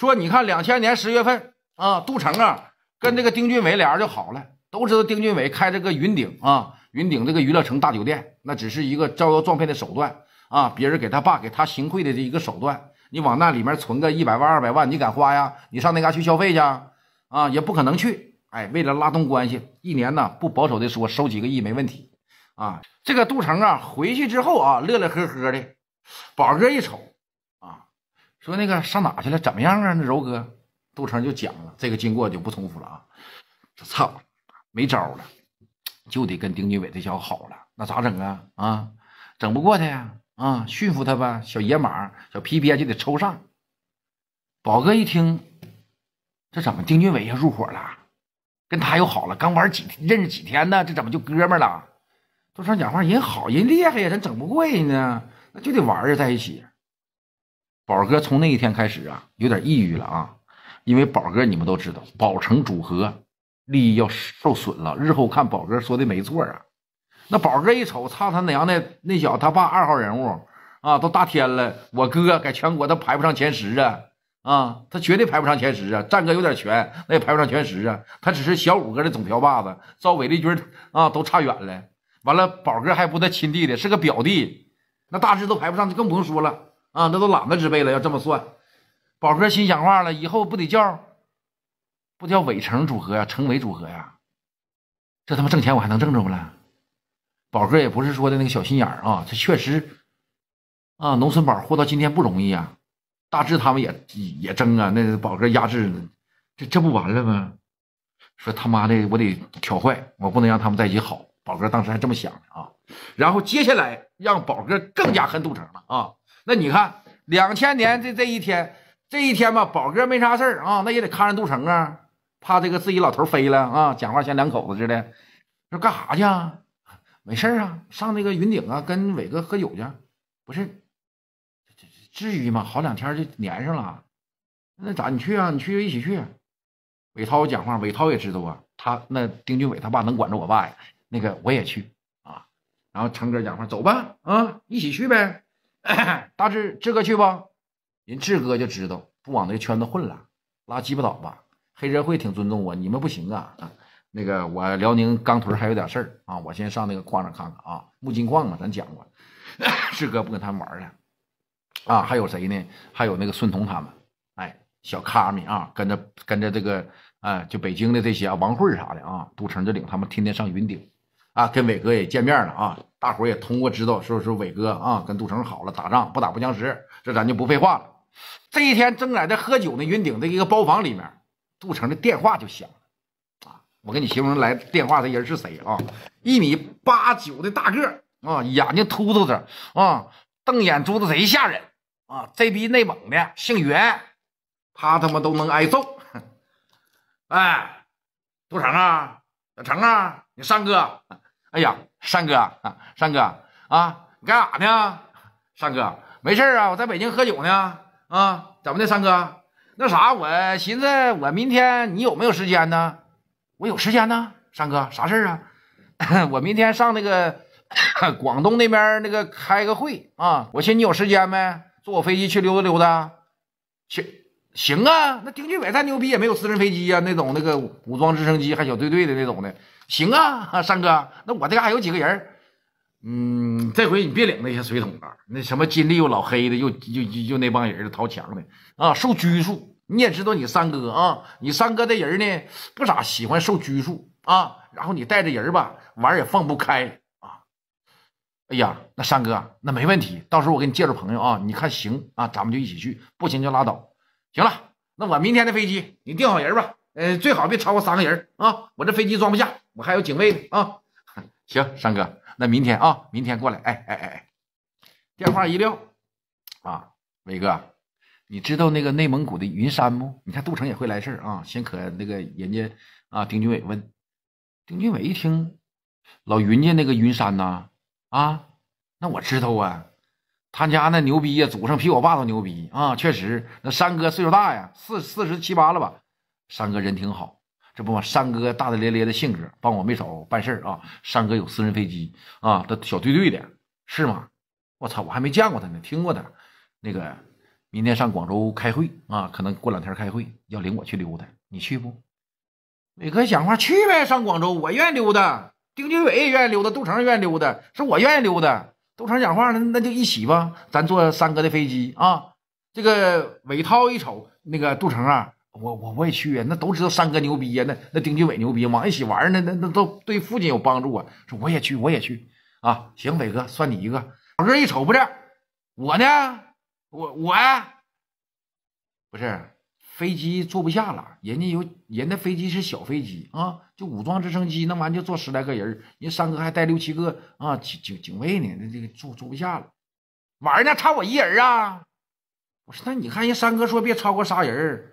说，你看，两千年十月份啊，杜成啊，跟这个丁俊伟俩人就好了，都知道丁俊伟开这个云顶啊，云顶这个娱乐城大酒店，那只是一个招摇撞骗的手段啊，别人给他爸给他行贿的这一个手段，你往那里面存个一百万二百万，你敢花呀？你上那嘎去消费去啊？也不可能去。哎，为了拉动关系，一年呢不保守的说收几个亿没问题啊。这个杜成啊回去之后啊，乐乐呵呵的，宝哥一瞅。说那个上哪去了？怎么样啊？那柔哥，杜成就讲了这个经过，就不重复了啊。操，没招了，就得跟丁俊伟这小子好了。那咋整啊？啊，整不过他呀！啊，驯服他吧，小野马，小皮鞭就得抽上。宝哥一听，这怎么丁俊伟也入伙了？跟他又好了？刚玩几认识几天呢？这怎么就哥们了？杜成讲话人好人厉害呀，咱整不过人呢，那就得玩儿啊，在一起。宝哥从那一天开始啊，有点抑郁了啊，因为宝哥你们都知道，宝城组合利益要受损了。日后看宝哥说的没错啊。那宝哥一瞅，差他娘的那小子他爸二号人物啊，都大天了。我哥在全国都排不上前十啊，啊，他绝对排不上前十啊。战哥有点权，那也排不上前十啊。他只是小五哥的总瓢把子，照韦立军啊都差远了。完了，宝哥还不他亲弟弟，是个表弟，那大志都排不上，就更不用说了。啊，那都懒得支配了，要这么算，宝哥心想话了，以后不得叫，不叫伟成组合呀，成伟组合呀，这他妈挣钱我还能挣着不了？宝哥也不是说的那个小心眼儿啊，他确实，啊，农村宝活到今天不容易啊，大志他们也也争啊，那宝哥压制，这这不完了吗？说他妈的我得挑坏，我不能让他们在一起好，宝哥当时还这么想的啊，然后接下来让宝哥更加恨杜成了啊。那你看，两千年这这一天，这一天吧，宝哥没啥事儿啊，那也得看着杜成啊，怕这个自己老头飞了啊。讲话像两口子似的，说干啥去啊？没事啊，上那个云顶啊，跟伟哥喝酒去。不是，这这至于吗？好两天就粘上了，那咋？你去啊，你去就一起去。伟涛讲话，伟涛也知道啊，他那丁俊伟他爸能管着我爸呀。那个我也去啊，然后成哥讲话，走吧啊，一起去呗。大志志哥去不？人志哥就知道不往那个圈子混了，拉鸡巴倒吧！黑社会挺尊重我，你们不行啊啊！那个我辽宁钢屯还有点事儿啊，我先上那个矿上看看啊，木金矿啊，咱讲过。志 哥不跟他们玩了啊！还有谁呢？还有那个顺同他们，哎，小卡米啊，跟着跟着这个哎，就北京的这些啊，王慧啥的啊，都城这领他们天天上云顶啊，跟伟哥也见面了啊。大伙也通过知道，说说伟哥啊，跟杜成好了，打仗不打不相识，这咱就不废话了。这一天正在这喝酒呢，云顶的一个包房里面，杜成的电话就响了。啊，我给你形容来电话，这人是谁啊？一米八九的大个啊，眼睛突突的啊，瞪眼珠子贼吓人啊。这逼内蒙的，姓袁，他他妈都能挨揍。哎，杜成啊，小成啊，你三哥。哎呀，山哥，啊，山哥啊，你干啥呢？山哥，没事啊，我在北京喝酒呢。啊，怎么的，山哥？那啥，我寻思我明天你有没有时间呢？我有时间呢，山哥，啥事儿啊？我明天上那个 广东那边那个开个会啊，我寻你有时间没？坐我飞机去溜达溜达？行行啊，那丁俊伟再牛逼也没有私人飞机呀，那种那个武装直升机还小队队的那种的。行啊，三哥，那我这嘎有几个人嗯，这回你别领那些水桶，了、那什么金立又老黑的，又又又那帮人儿掏钱的啊，受拘束。你也知道你三哥啊，你三哥的人呢不咋喜欢受拘束啊，然后你带着人吧玩也放不开啊。哎呀，那三哥那没问题，到时候我给你介绍朋友啊，你看行啊，咱们就一起去，不行就拉倒。行了，那我明天的飞机你定好人吧。呃，最好别超过三个人啊！我这飞机装不下，我还有警卫呢啊！行，三哥，那明天啊，明天过来。哎哎哎哎，电话一撂啊，伟哥，你知道那个内蒙古的云山不？你看杜成也会来事儿啊，先可那个人家啊，丁俊伟问，丁俊伟一听，老云家那个云山呐啊，那我知道啊，他家那牛逼啊，祖上比我爸都牛逼啊，确实，那三哥岁数大呀，四四十七八了吧。三哥人挺好，这不嘛，三哥大大咧咧的性格，帮我没少办事儿啊。三哥有私人飞机啊，这小队队的是吗？我操，我还没见过他呢，听过他。那个明天上广州开会啊，可能过两天开会要领我去溜达，你去不？伟哥讲话去呗，上广州我愿意溜达。丁俊伟也愿意溜达，杜成愿意溜达，是我愿意溜达。杜成讲话呢，那就一起吧，咱坐三哥的飞机啊。这个伟涛一瞅那个杜成啊。我我我也去啊，那都知道三哥牛逼呀，那那丁俊伟牛逼，往一起玩儿呢，那那都对父亲有帮助啊。说我也去，我也去啊。行，伟哥算你一个。老哥一瞅不是我呢，我我不是飞机坐不下了，人家有人的飞机是小飞机啊，就武装直升机那玩意就坐十来个人，人三哥还带六七个啊警警警卫呢，那这个坐坐不下了。玩呢，差我一人啊。我说那你看人三哥说别超过仨人。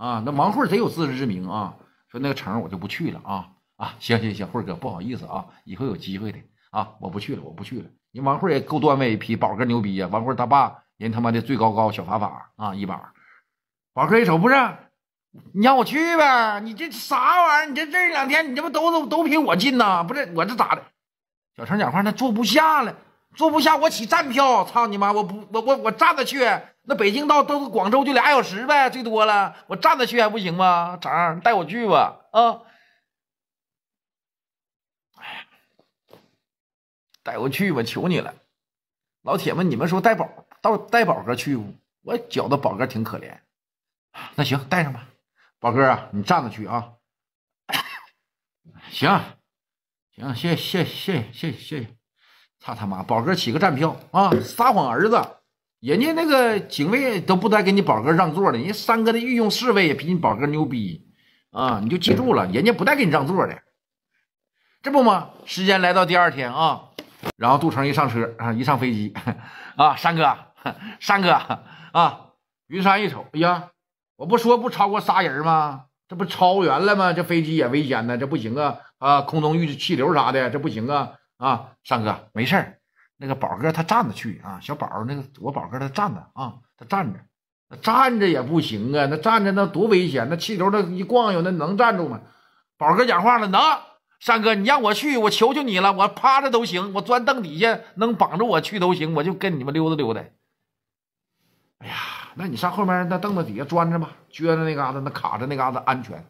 啊，那王慧贼有自知之明啊，说那个成我就不去了啊啊，行行行，慧哥不好意思啊，以后有机会的啊，我不去了，我不去了。人王慧也够段位，一宝哥牛逼啊，王慧他爸人他妈的最高高小法法啊一把，宝哥一瞅不是，你让我去呗，你这啥玩意儿？你这这两天你这不都都都比我近呐？不是我这咋的？小成讲话那坐不下了。坐不下，我起站票。操你妈！我不，我我我站着去。那北京到到广州就俩小时呗，最多了。我站着去还不行吗？成，带我去吧。啊，哎，带我去吧，求你了，老铁们，你们说带宝到带宝哥去不？我觉得宝哥挺可怜。那行，带上吧，宝哥，你站着去啊。行，行，谢，谢谢，谢谢，谢谢。操他妈，宝哥起个站票啊！撒谎儿子，人家那个警卫都不带给你宝哥让座的，人家三哥的御用侍卫也比你宝哥牛逼啊！你就记住了，人家不带给你让座的。这不吗？时间来到第二天啊，然后杜成一上车啊，一上飞机啊，三哥，三哥啊，云山一瞅，哎呀，我不说不超过仨人吗？这不超员了吗？这飞机也危险呢，这不行啊啊！空中遇气流啥的，这不行啊。啊，三哥没事儿，那个宝哥他站着去啊，小宝那个我宝哥他站着啊，他站着，站着也不行啊，那站着那多危险，那气球那一晃悠，那能站住吗？宝哥讲话了，能，三哥你让我去，我求求你了，我趴着都行，我钻凳底下能绑着我去都行，我就跟你们溜达溜达。哎呀，那你上后面那凳子底下钻着吧，撅着那嘎达，那卡着那嘎达安全。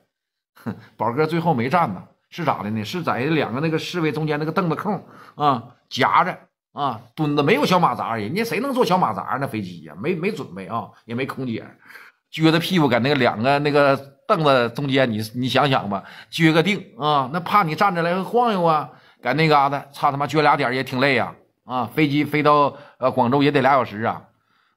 哼，宝哥最后没站呢。是咋的呢？是在两个那个侍卫中间那个凳子空啊夹着啊蹲着，没有小马扎人家谁能坐小马扎那呢？飞机呀，没没准备啊，也没空姐，撅着屁股搁那个两个那个凳子中间，你你想想吧，撅个腚啊，那怕你站着来回晃悠啊，搁那嘎达，差他妈撅俩点也挺累呀啊，飞机飞到呃广州也得俩小时啊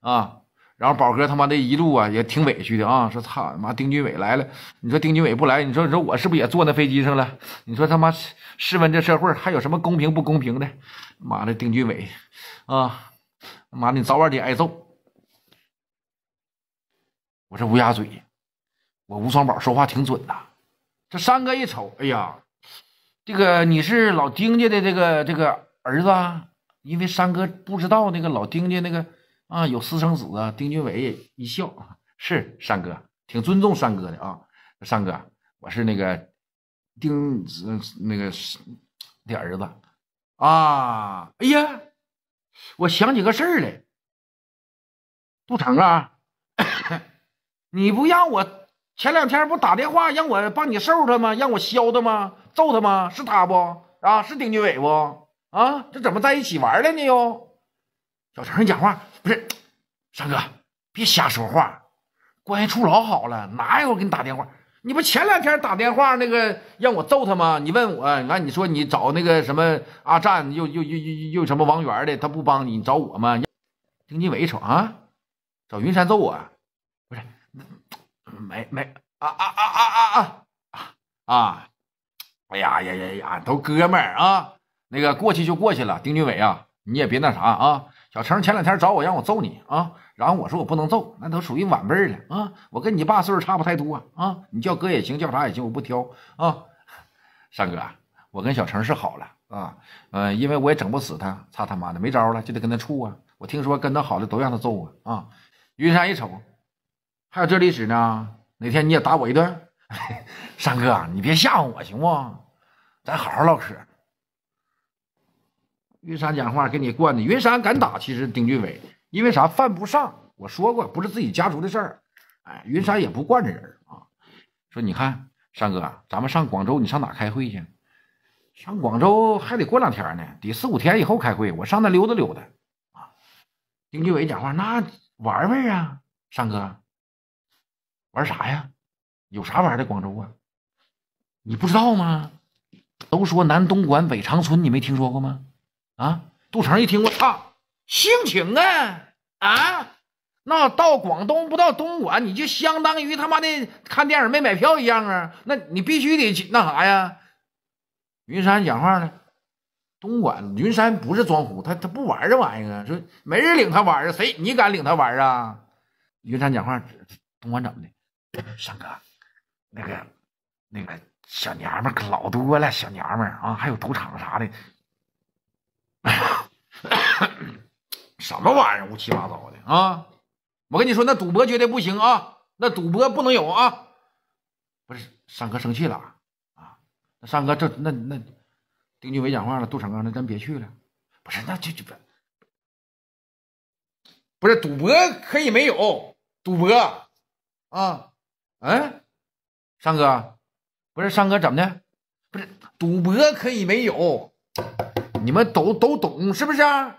啊。然后宝哥他妈的一路啊也挺委屈的啊，说操他妈丁俊伟来了，你说丁俊伟不来，你说你说我是不是也坐那飞机上了？你说他妈试问这社会还有什么公平不公平的？妈的丁俊伟，啊，妈的你早晚得挨揍！我这乌鸦嘴，我吴双宝说话挺准的。这三哥一瞅，哎呀，这个你是老丁家的这个这个儿子，因为三哥不知道那个老丁家那个。啊，有私生子啊！丁俊伟一笑是三哥，挺尊重三哥的啊。三哥，我是那个丁那个是的儿子啊。哎呀，我想起个事儿来，杜成啊！你不让我前两天不打电话让我帮你收拾他吗？让我削他吗？揍他吗？是他不啊？是丁俊伟不啊？这怎么在一起玩了呢？又，小成，你讲话。不是，山哥，别瞎说话，关系处老好了，哪有我给你打电话？你不前两天打电话那个让我揍他吗？你问我，那你说你找那个什么阿战，又又又又又什么王源的，他不帮你，你找我吗？丁俊伟一瞅啊，找云山揍我，不是没没啊啊啊啊啊啊啊！哎呀呀呀呀，都哥们儿啊，那个过去就过去了。丁俊伟啊，你也别那啥啊。小程前两天找我，让我揍你啊！然后我说我不能揍，那都属于晚辈了啊！我跟你爸岁数差不太多啊！你叫哥也行，叫啥也行，我不挑啊！山哥，我跟小程是好了啊，嗯，因为我也整不死他，操他妈的没招了，就得跟他处啊！我听说跟他好的都让他揍啊！啊，云山一瞅，还有这历史呢，哪天你也打我一顿？山哥，你别吓唬我行不？咱好好唠嗑。云山讲话给你惯的，云山敢打，其实丁俊伟，因为啥犯不上。我说过，不是自己家族的事儿。哎，云山也不惯着人啊。说你看，山哥，咱们上广州，你上哪开会去？上广州还得过两天呢，得四五天以后开会。我上那溜达溜达啊。丁俊伟讲话，那玩玩啊，山哥，玩啥呀？有啥玩的广州啊？你不知道吗？都说南东莞，北长春，你没听说过吗？啊！杜成一听我操，性情啊啊！那到广东不到东莞，你就相当于他妈的看电影没买票一样啊！那你必须得那啥呀？云山讲话呢？东莞云山不是装虎，他他不玩这玩意儿啊！说没人领他玩啊，谁你敢领他玩啊？云山讲话，东莞怎么的？山哥，那个那个小娘们可老多了，小娘们啊，还有赌场啥的。什么玩意儿，乌七八糟的啊！我跟你说，那赌博绝对不行啊！那赌博不能有啊！不是，三哥生气了啊！那三哥这那那，丁俊伟讲话了，杜成，刚，那咱别去了。不是，那就就不是，赌博可以没有赌博啊！嗯，三哥，不是三哥怎么的？不是，赌博可以没有。你们都都懂是不是啊？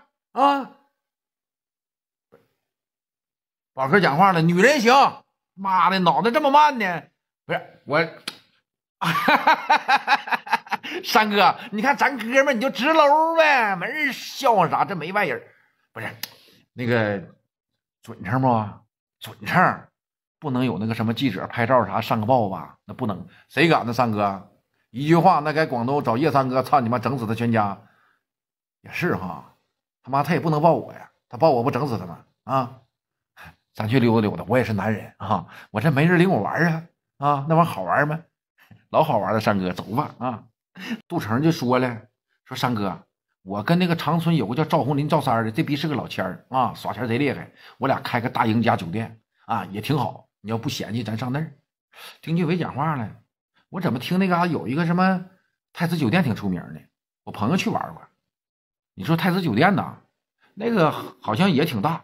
宝哥讲话了，女人行，妈的脑袋这么慢呢？不是我，三哥，你看咱哥们你就直搂呗，没人笑话啥，这没外人。不是那个准成不？准成，不能有那个什么记者拍照啥上个报吧？那不能，谁敢呢？三哥一句话，那该广东找叶三哥，操你妈，整死他全家。也是哈，他妈他也不能抱我呀，他抱我不整死他吗？啊！咱去溜达溜达，我也是男人啊，我这没人领我玩啊啊！那玩意好玩吗？老好玩了，三哥，走吧啊！杜成就说了，说三哥，我跟那个长春有个叫赵红林、赵三的，这逼是个老千儿啊，耍钱贼厉害，我俩开个大赢家酒店啊，也挺好，你要不嫌弃，咱上那儿。听俊伟讲话了，我怎么听那嘎哈有一个什么太子酒店挺出名的，我朋友去玩过。你说太子酒店呐，那个好像也挺大。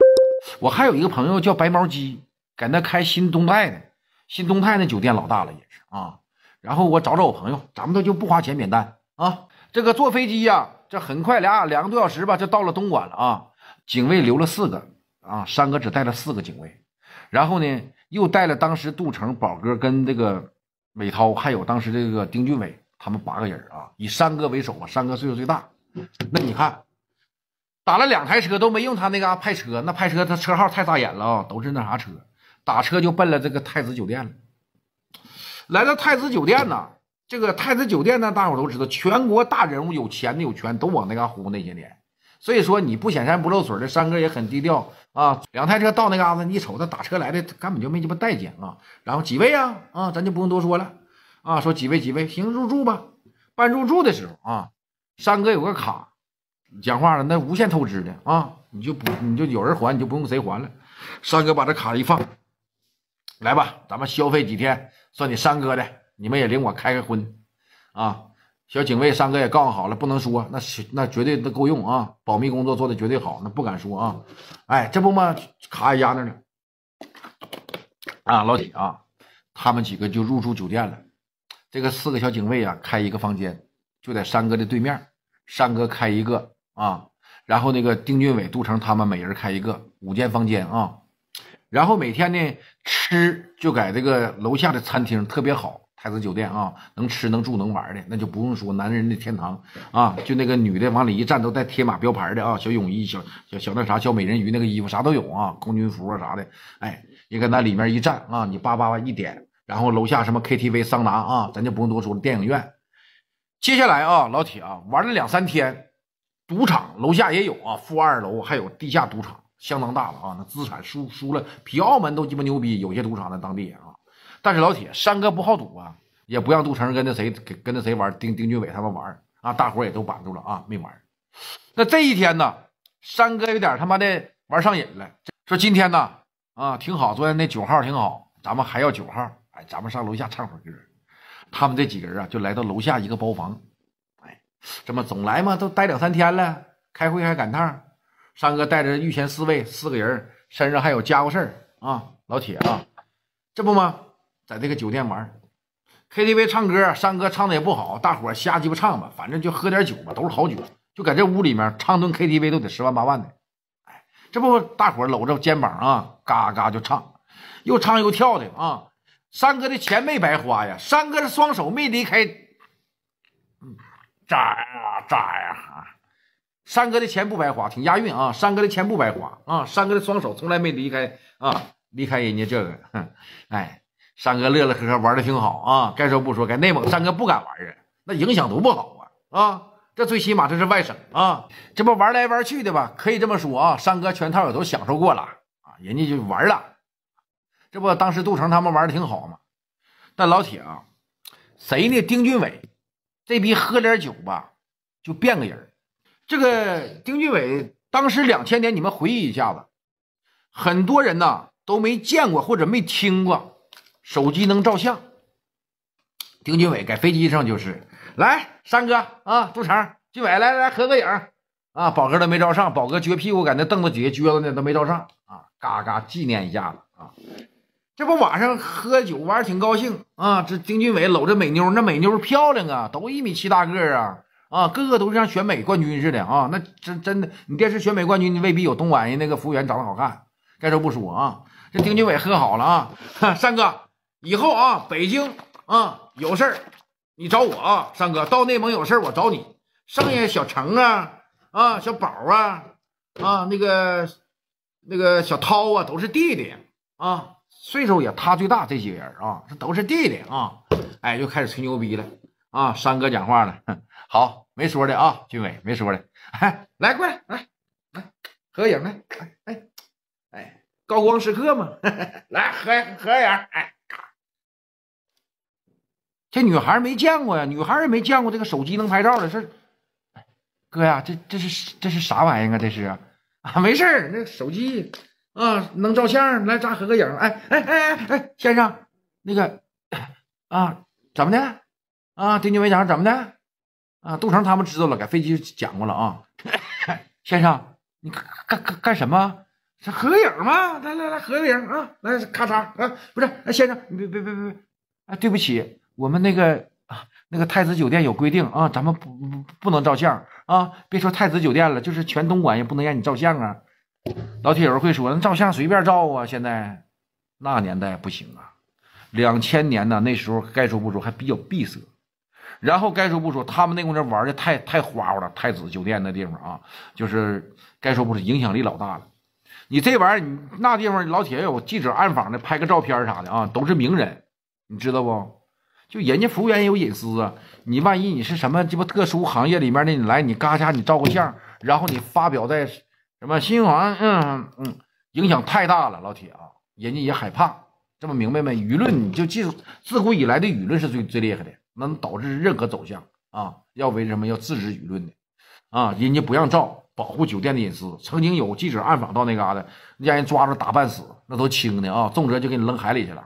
我还有一个朋友叫白毛鸡，在那开新东泰的，新东泰那酒店老大了也是啊。然后我找找我朋友，咱们都就不花钱免单啊。这个坐飞机呀，这很快俩两个多小时吧，就到了东莞了啊。警卫留了四个啊，山哥只带了四个警卫，然后呢又带了当时杜成、宝哥跟这个伟涛，还有当时这个丁俊伟他们八个人啊，以山哥为首啊，山哥岁数最大。那你看，打了两台车都没用他那嘎派车，那派车他车号太扎眼了啊，都是那啥车。打车就奔了这个太子酒店了。来到太子酒店呢，这个太子酒店呢，大伙都知道，全国大人物、有钱的、有权都往那嘎呼那些年。所以说你不显山不露水的，三哥也很低调啊。两台车到那嘎子，你瞅他打车来的，根本就没鸡巴待见啊。然后几位啊，啊，咱就不用多说了啊。说几位几位，行，入住吧。办入住的时候啊。三哥有个卡，你讲话了，那无限透支的啊，你就不你就有人还，你就不用谁还了。三哥把这卡一放，来吧，咱们消费几天，算你三哥的，你们也领我开开荤，啊，小警卫，三哥也告诉好了，不能说，那那绝对都够用啊，保密工作做的绝对好，那不敢说啊，哎，这不嘛，卡也压那了，啊，老铁啊，他们几个就入住酒店了，这个四个小警卫啊，开一个房间，就在三哥的对面。山哥开一个啊，然后那个丁俊伟、杜成他们每人开一个五间房间啊，然后每天呢吃就在这个楼下的餐厅，特别好，太子酒店啊，能吃能住能玩的，那就不用说男人的天堂啊，就那个女的往里一站，都带贴马标牌的啊，小泳衣、小小小那啥、小美人鱼那个衣服啥都有啊，空军服啊啥的，哎，你搁那里面一站啊，你叭叭叭一点，然后楼下什么 KTV、桑拿啊，咱就不用多说了，电影院。接下来啊，老铁啊，玩了两三天，赌场楼下也有啊，负二楼还有地下赌场，相当大了啊。那资产输输了，比澳门都鸡巴牛逼。有些赌场在当地啊，但是老铁，山哥不好赌啊，也不让杜成跟那谁跟那谁玩，丁丁俊伟他们玩啊，大伙也都板住了啊，没玩。那这一天呢，山哥有点他妈的玩上瘾了，说今天呢啊挺好，昨天那九号挺好，咱们还要九号，哎，咱们上楼下唱会歌。他们这几个人啊，就来到楼下一个包房，哎，这么总来嘛，都待两三天了，开会还赶趟三哥带着御前四位四个人，身上还有家伙事儿啊，老铁啊，这不吗？在这个酒店玩，KTV 唱歌，三哥唱的也不好，大伙瞎鸡巴唱吧，反正就喝点酒嘛，都是好酒，就搁这屋里面唱顿 KTV 都得十万八万的，哎，这不大伙搂着肩膀啊，嘎嘎就唱，又唱又跳的啊。三哥的钱没白花呀，三哥的双手没离开，嗯，咋呀咋呀？三哥的钱不白花，挺押韵啊。三哥的钱不白花啊，三哥的双手从来没离开啊，离开人家这个，哎，三哥乐乐呵呵玩的挺好啊。该说不说，在内蒙三哥不敢玩啊，那影响多不好啊啊！这最起码这是外省啊，这不玩来玩去的吧？可以这么说啊，三哥全套也都享受过了啊，人家就玩了。这不，当时杜成他们玩的挺好吗？但老铁啊，谁呢？丁俊伟，这逼喝点酒吧就变个人。这个丁俊伟当时两千年，你们回忆一下子，很多人呐都没见过或者没听过。手机能照相，丁俊伟在飞机上就是来三哥啊，杜成、俊伟来来合个影啊，宝哥都没照上，宝哥撅屁股在那凳子底下撅着呢都没照上啊，嘎嘎纪念一下子啊。这不晚上喝酒玩挺高兴啊！这丁俊伟搂着美妞，那美妞漂亮啊，都一米七大个啊啊，个个都是像选美冠军似的啊！那真真的，你电视选美冠军你未必有东莞人那个服务员长得好看。该说不说啊，这丁俊伟喝好了啊，三哥以后啊，北京啊有事儿你找我啊，三哥到内蒙有事儿我找你。剩下小程啊啊，小宝啊啊，那个那个小涛啊，都是弟弟啊。岁数也他最大，这几个人啊，这都是弟弟啊，哎，就开始吹牛逼了啊。三哥讲话了，好，没说的啊，俊伟没说的，哎，来过来，来来合影来，哎哎，高光时刻嘛，来合合影，哎，这女孩没见过呀，女孩也没见过这个手机能拍照的事。哥呀，这这是这是啥玩意啊？这是啊，没事儿，那手机。啊，能照相来，咱合个影。哎，哎，哎，哎，哎，先生，那个啊，怎么的？啊，丁俊伟讲怎么的？啊，杜成他们知道了，在飞机讲过了啊。先生，你干干干什么？是合影吗？来来来，合个影啊！来，咔嚓啊！不是，哎，先生，别别别别，哎，对不起，我们那个啊，那个太子酒店有规定啊，咱们不不不能照相啊。别说太子酒店了，就是全东莞也不能让你照相啊。老铁有人会说，那照相随便照啊，现在那年代不行啊，两千年呢，那时候该说不说还比较闭塞，然后该说不说，他们那功夫玩的太太花花了，太子酒店那地方啊，就是该说不是影响力老大了。你这玩意儿，你那地方老铁有记者暗访的，拍个照片啥的啊，都是名人，你知道不？就人家服务员也有隐私啊，你万一你是什么鸡巴特殊行业里面的，你来你嘎一下你照个相，然后你发表在。什么新华，嗯嗯，影响太大了，老铁啊，人家也害怕，这么明白没？舆论就记住，自古以来的舆论是最最厉害的，能导致任何走向啊。要为什么？要制止舆论的啊？人家不让照，保护酒店的隐私。曾经有记者暗访到那嘎达，让人抓住打半死，那都轻的啊，重则就给你扔海里去了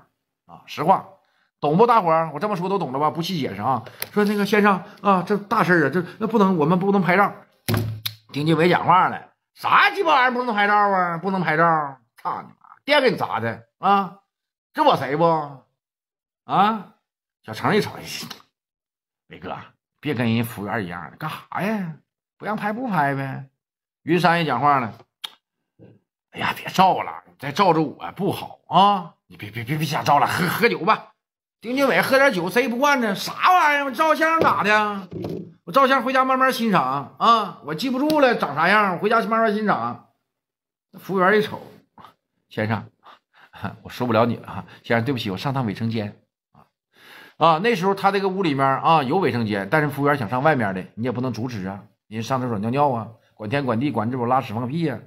啊。实话，懂不？大伙儿，我这么说都懂了吧？不细解释啊。说那个先生啊，这大事啊，这那不能，我们不能拍照。丁建伟讲话了。啥鸡巴玩意儿不能拍照啊？不能拍照！操你妈！店给你砸的啊！这我谁不啊？小程一瞅，伟哥，别跟人服务员一样的，干啥呀？不让拍不拍呗。云山也讲话了，哎呀，别照了，再照着我不好啊！你别别别别瞎照了，喝喝酒吧。丁俊伟喝点酒，谁不惯呢？啥玩意儿？我照相咋的？我照相回家慢慢欣赏啊！我记不住了，长啥样？我回家慢慢欣赏。服务员一瞅，先生，我受不了你了，先生，对不起，我上趟卫生间啊啊！那时候他这个屋里面啊有卫生间，但是服务员想上外面的，你也不能阻止啊！你上厕所尿尿啊，管天管地管这我拉屎放屁呀！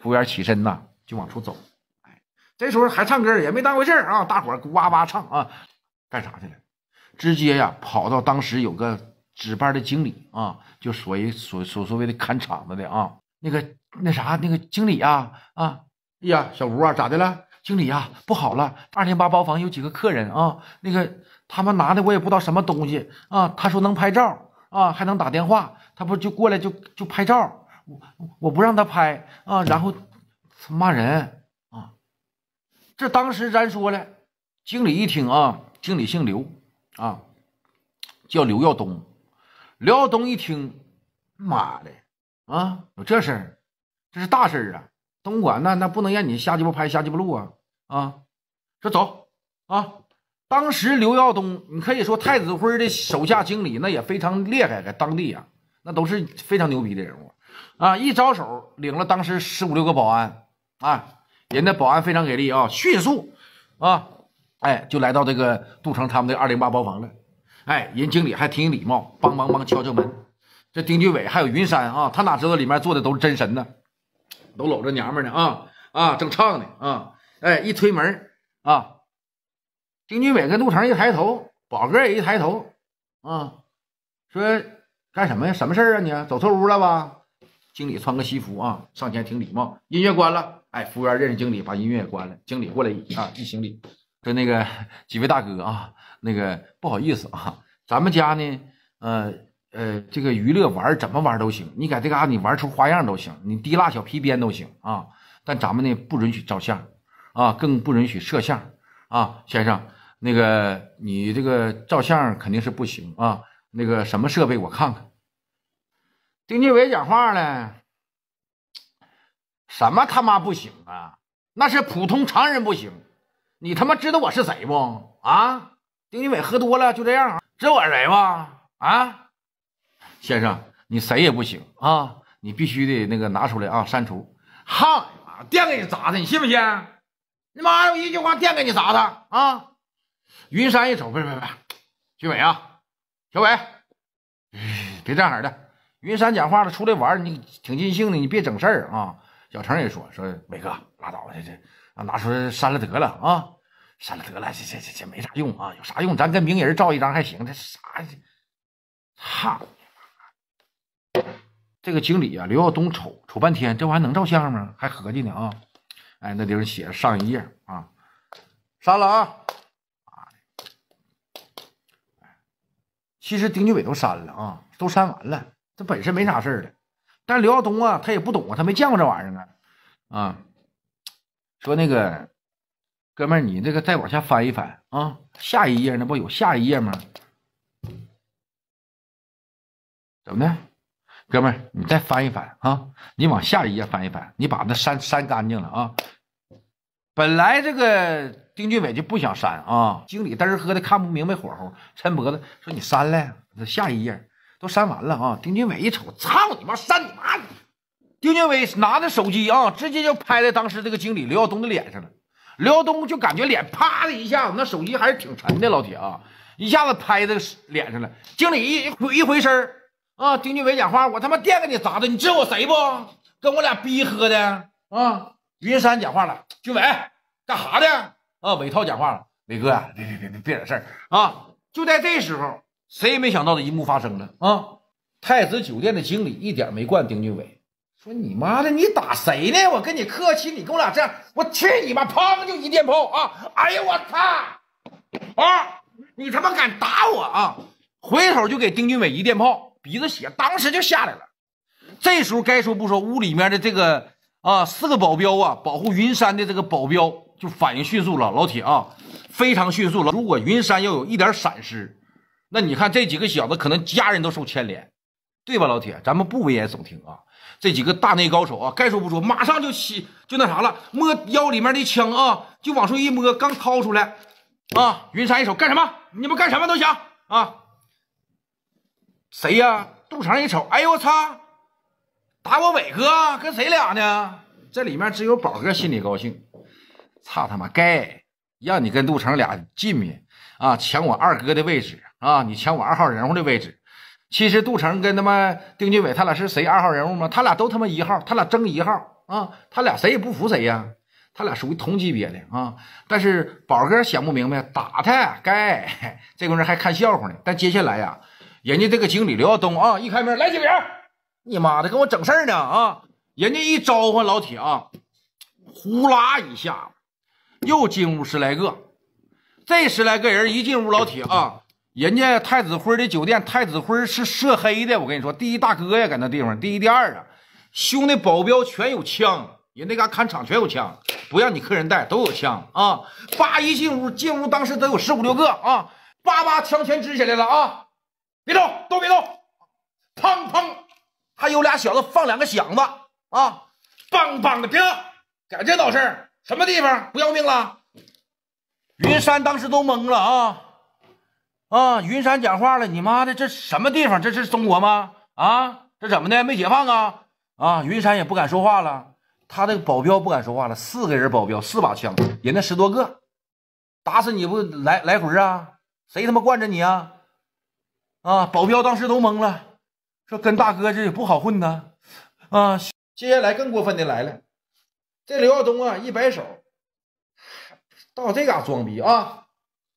服务员起身呐，就往出走。哎，这时候还唱歌，也没当回事儿啊！大伙儿哇哇唱啊！干啥去了？直接呀，跑到当时有个值班的经理啊，就所谓所所所谓的看场子的啊，那个那啥那个经理啊啊，哎呀，小吴啊，咋的了？经理啊，不好了，二零八包房有几个客人啊，那个他们拿的我也不知道什么东西啊，他说能拍照啊，还能打电话，他不就过来就就拍照，我我不让他拍啊，然后他骂人啊，这当时咱说了，经理一听啊。经理姓刘啊，叫刘耀东。刘耀东一听，妈的啊，有这事儿，这是大事儿啊！东莞那那不能让你瞎鸡巴拍，瞎鸡巴录啊啊！说走啊！当时刘耀东，你可以说太子辉的手下经理，那也非常厉害，在当地啊，那都是非常牛逼的人物啊！一招手，领了当时十五六个保安啊，人家保安非常给力啊，迅速啊。哎，就来到这个杜成他们的二零八包房了。哎，人经理还挺礼貌，帮帮帮敲敲门。这丁俊伟还有云山啊，他哪知道里面坐的都是真神呢，都搂着娘们呢啊啊，正唱呢啊。哎，一推门啊，丁俊伟跟杜成一抬头，宝哥也一抬头啊，说干什么呀？什么事儿啊？你走错屋了吧？经理穿个西服啊，上前挺礼貌，音乐关了。哎，服务员认识经理，把音乐也关了。经理过来啊，一行礼。跟那个 几位大哥啊，那个不好意思啊，咱们家呢，呃呃，这个娱乐玩怎么玩都行，你搁这嘎达你玩出花样都行，你滴蜡小皮鞭都行啊。但咱们呢不允许照相啊，更不允许摄像啊，先生，那个你这个照相肯定是不行啊。那个什么设备我看看。丁俊伟讲话呢，什么他妈不行啊？那是普通常人不行。你他妈知道我是谁不？啊，丁俊伟喝多了就这样知道我是谁吗？啊，先生，你谁也不行啊，你必须得那个拿出来啊，删除。哈，你妈，电给你砸的，你信不信？你妈，我一句话电给你砸的啊！云山一瞅，别别别，俊伟啊，小伟，哎，别这样式的。云山讲话了，出来玩你挺尽兴的，你别整事儿啊。小程也说说，伟哥，拉倒吧，这这。啊，拿出来删了得了啊，删了得了，这这这这没啥用啊，有啥用？咱跟名人照一张还行，这啥？操！这个经理啊，刘耀东瞅瞅半天，这玩意能照相吗？还合计呢啊？哎，那地方写着上一页啊，删了啊！妈的！其实丁俊伟都删了啊，都删完了，这本身没啥事儿的，但刘耀东啊，他也不懂啊，他没见过这玩意儿啊啊。说那个哥们儿，你这个再往下翻一翻啊，下一页那不有下一页吗？怎么的，哥们儿，你再翻一翻啊，你往下一页翻一翻，你把那删删干净了啊。本来这个丁俊伟就不想删啊，经理嘚儿的看不明白火候，抻脖子说你删了，下一页都删完了啊。丁俊伟一瞅，操你妈，删你妈逼。丁俊伟拿着手机啊，直接就拍在当时这个经理刘耀东的脸上了。刘耀东就感觉脸啪的一下子，那手机还是挺沉的，老铁啊，一下子拍在脸上了。经理一回一回身啊，丁俊伟讲话，我他妈电给你砸的，你知道我谁不？跟我俩逼喝的啊。云山讲话了，俊伟干啥的？啊，伟涛讲话了，伟哥别别别别别惹事儿啊！就在这时候，谁也没想到的一幕发生了啊！太子酒店的经理一点没惯丁俊伟。说你妈的，你打谁呢？我跟你客气，你跟我俩这样，我去你妈，砰就一电炮啊！哎呀，我操啊！你他妈敢打我啊！回头就给丁俊伟一电炮，鼻子血当时就下来了。这时候该说不说，屋里面的这个啊，四个保镖啊，保护云山的这个保镖就反应迅速了，老铁啊，非常迅速了。如果云山要有一点闪失，那你看这几个小子可能家人都受牵连，对吧，老铁？咱们不危言耸听啊。这几个大内高手啊，该说不说，马上就起就那啥了，摸腰里面的枪啊，就往出一摸，刚掏出来啊，云山一手干什么？你们干什么都行啊？谁呀？杜成一瞅，哎呦我操，打我伟哥跟谁俩呢？这里面只有宝哥心里高兴，操他妈该让你跟杜成俩进面啊，抢我二哥的位置啊，你抢我二号人物的位置。其实杜成跟他妈丁俊伟，他俩是谁二号人物吗？他俩都他妈一号，他俩争一号啊！他俩谁也不服谁呀，他俩属于同级别的啊。但是宝哥想不明白，打他该这工人还看笑话呢。但接下来呀，人家这个经理刘耀东啊，一开门来几个人，你妈的给我整事儿呢啊！人家一招呼老铁啊，呼啦一下又进屋十来个，这十来个人一进屋老铁啊。人家太子辉的酒店，太子辉是涉黑的，我跟你说，第一大哥呀，搁那地方第一、第二啊，兄弟保镖全有枪，人那嘎看场全有枪，不让你客人带，都有枪啊。八一进屋，进屋当时都有十五六个啊，叭叭枪全支起来了啊，别动，都别动，砰砰，还有俩小子放两个响子啊，梆梆的，听，动，干这闹事什么地方不要命了？云山当时都懵了啊。啊，云山讲话了！你妈的，这什么地方？这是中国吗？啊，这怎么的？没解放啊！啊，云山也不敢说话了，他的保镖不敢说话了。四个人保镖，四把枪，人家十多个，打死你不来来回啊？谁他妈惯着你啊？啊，保镖当时都懵了，说跟大哥这也不好混呐。啊，接下来更过分的来了，这刘耀东啊，一摆手，到这嘎装逼啊！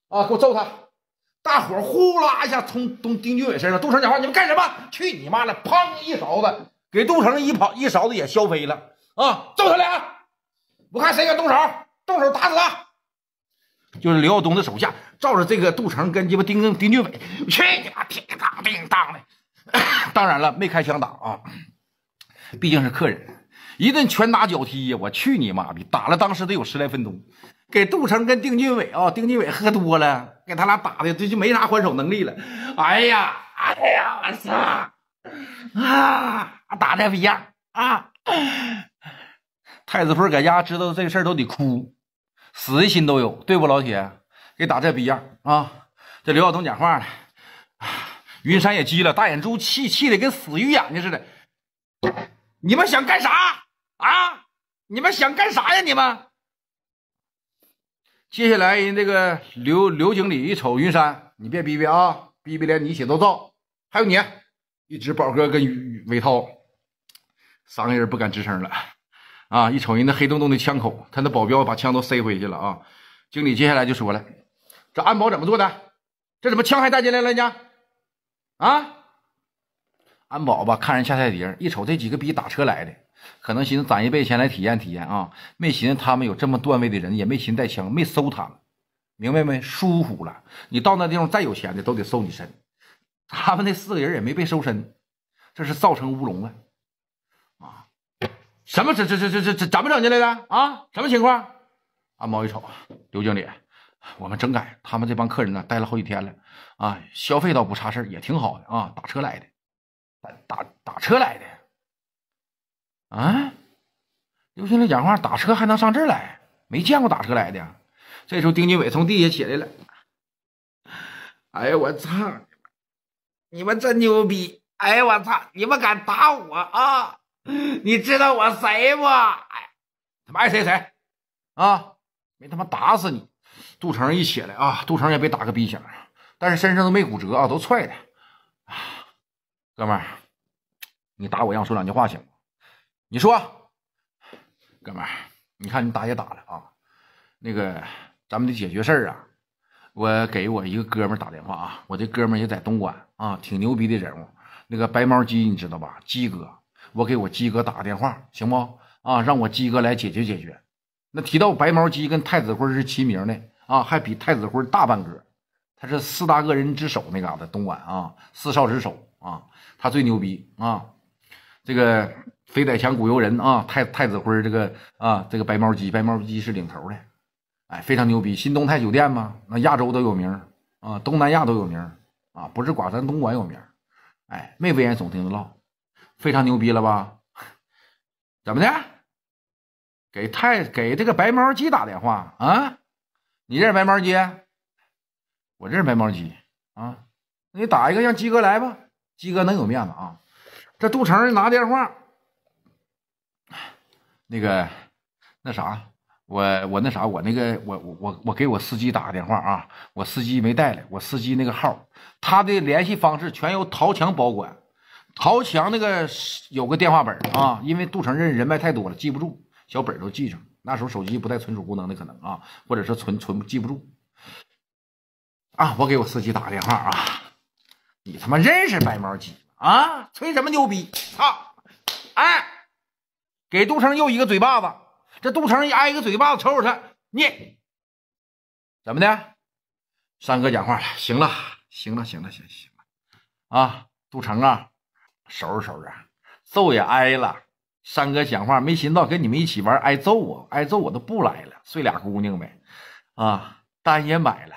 啊，给我揍他！大伙呼啦一下从东丁俊伟身上，杜成讲话：“你们干什么？去你妈的！”砰，一勺子给杜成一跑，一勺子也削飞了啊！揍他俩！我看谁敢动手，动手打死他！就是刘耀东的手下，照着这个杜成跟鸡巴丁丁俊伟，去你妈叮当叮当的。当然了，没开枪打啊，毕竟是客人，一顿拳打脚踢呀！我去你妈逼，打了当时得有十来分钟。给杜成跟丁俊伟啊，丁俊伟喝多了，给他俩打的，这就没啥还手能力了。哎呀，哎呀，我操！啊，打这逼样啊！太子妃在家知道这事儿都得哭，死的心都有，对不，老铁？给打这逼样啊！这刘晓东讲话了，云山也急了，大眼珠气气的跟死鱼眼睛似的。你们想干啥啊？你们想干啥呀？你们？接下来，人这个刘刘经理一瞅云山，你别逼逼啊，逼逼连你血都造。还有你，一直宝哥跟韦涛，三个人不敢吱声了。啊，一瞅人那黑洞洞的枪口，他那保镖把枪都塞回去了啊。经理接下来就说了，这安保怎么做的？这怎么枪还带进来了呢？啊，安保吧，看人下菜碟，一瞅这几个逼打车来的。可能寻思攒一辈子钱来体验体验啊，没寻思他们有这么段位的人，也没寻带枪，没搜他们，明白没？疏忽了。你到那地方再有钱的都得搜你身，他们那四个人也没被搜身，这是造成乌龙了啊！什么？这这这这这这怎么整进来的啊？什么情况？阿猫一瞅，刘经理，我们整改他们这帮客人呢，待了好几天了啊，消费倒不差事也挺好的啊，打车来的，打打打车来的。啊！刘经理讲话，打车还能上这儿来？没见过打车来的。这时候丁俊伟从地下起来了。哎呀，我操你们！真牛逼！哎呀，我操！你们敢打我啊？你知道我谁不？哎，他妈爱谁谁啊！没他妈打死你！杜成一起来啊！杜成也被打个鼻青，但是身上都没骨折啊，都踹的。啊，哥们儿，你打我让我说两句话行吗？你说，哥们儿，你看你打也打了啊，那个咱们得解决事儿啊。我给我一个哥们儿打电话啊，我这哥们儿也在东莞啊，挺牛逼的人物，那个白毛鸡你知道吧，鸡哥，我给我鸡哥打个电话行不？啊，让我鸡哥来解决解决。那提到白毛鸡跟太子辉是齐名的啊，还比太子辉大半个，他是四大恶人之首那嘎达东莞啊四少之首啊，他最牛逼啊，这个。非得强古游人啊，太太子辉这个啊，这个白毛鸡，白毛鸡是领头的，哎，非常牛逼。新东泰酒店嘛，那亚洲都有名啊，东南亚都有名啊，不是光咱东莞有名，哎，没危言耸听的唠，非常牛逼了吧？怎么的？给太给这个白毛鸡打电话啊？你认识白毛鸡？我认识白毛鸡啊？你打一个，让鸡哥来吧，鸡哥能有面子啊？这杜成拿电话。那个，那啥，我我那啥，我那个，我我我我给我司机打个电话啊！我司机没带来，我司机那个号，他的联系方式全由陶强保管。陶强那个有个电话本啊，因为杜成认识人脉太多了，记不住，小本都记上。那时候手机不带存储功能的可能啊，或者是存存记不住啊。我给我司机打个电话啊！你他妈认识白毛鸡啊？吹什么牛逼？操！哎！给杜成又一个嘴巴子，这杜一挨一个嘴巴子，瞅瞅他，你怎么的？三哥讲话了，行了，行了，行了，行行了，啊，杜成啊，收拾收拾，揍也挨了。三哥讲话没寻到跟你们一起玩挨揍啊，挨揍我都不来了，睡俩姑娘呗，啊，单也买了，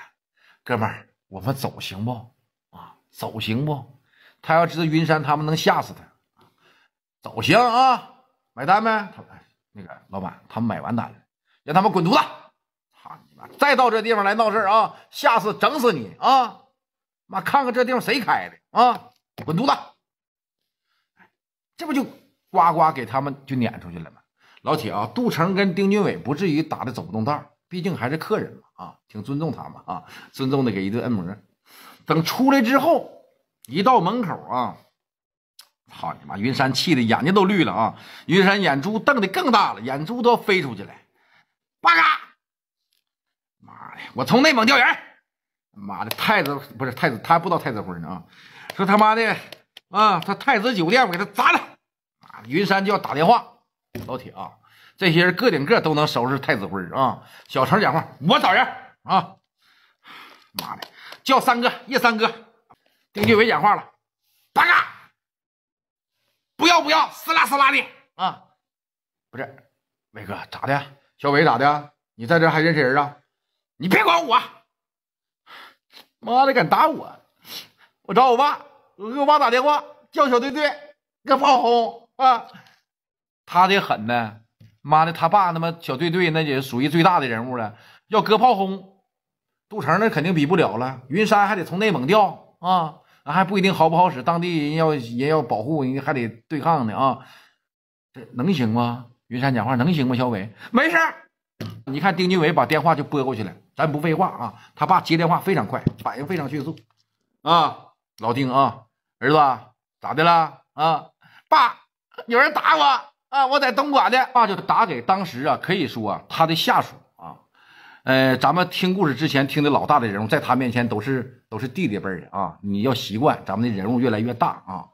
哥们儿，我们走行不？啊，走行不？他要知道云山他们能吓死他，走行啊。买单没？他那个老板，他们买完单了，让他们滚犊子！操你妈！再到这地方来闹事啊！下次整死你啊！妈，看看这地方谁开的啊！滚犊子！这不就呱呱给他们就撵出去了吗？老铁啊，杜成跟丁俊伟不至于打的走不动道毕竟还是客人嘛啊，挺尊重他们啊，尊重的给一顿摁摩。等出来之后，一到门口啊。好你妈！云山气的眼睛都绿了啊！云山眼珠瞪得更大了，眼珠都要飞出去了。八嘎！妈的，我从内蒙调人！妈的，太子不是太子，他还不知道太子辉呢啊！说他妈的啊，他太子酒店我给他砸了！的，云山就要打电话。老铁啊，这些人个顶个都能收拾太子辉啊！小成讲话，我找人啊！妈的，叫三哥叶三哥，丁俊伟讲话了。八嘎！不要不要，撕拉撕拉的啊！不是，伟哥咋的？小伟咋的？你在这还认识人啊？你别管我！妈的，敢打我！我找我爸，我给我爸打电话，叫小队队搁炮轰啊！他的狠呢？妈的，他爸他妈小队队那也属于最大的人物了。要搁炮轰，杜成那肯定比不了了。云山还得从内蒙调啊。那还不一定好不好使，当地人要人要保护，人还得对抗呢啊，这能行吗？云山讲话能行吗？小伟，没事，你看丁俊伟把电话就拨过去了，咱不废话啊，他爸接电话非常快，反应非常迅速啊，老丁啊，儿子咋的啦？啊，爸，有人打我啊，我在东莞的，爸就打给当时啊，可以说他的下属。呃，咱们听故事之前听的老大的人物，在他面前都是都是弟弟辈的啊。你要习惯，咱们的人物越来越大啊。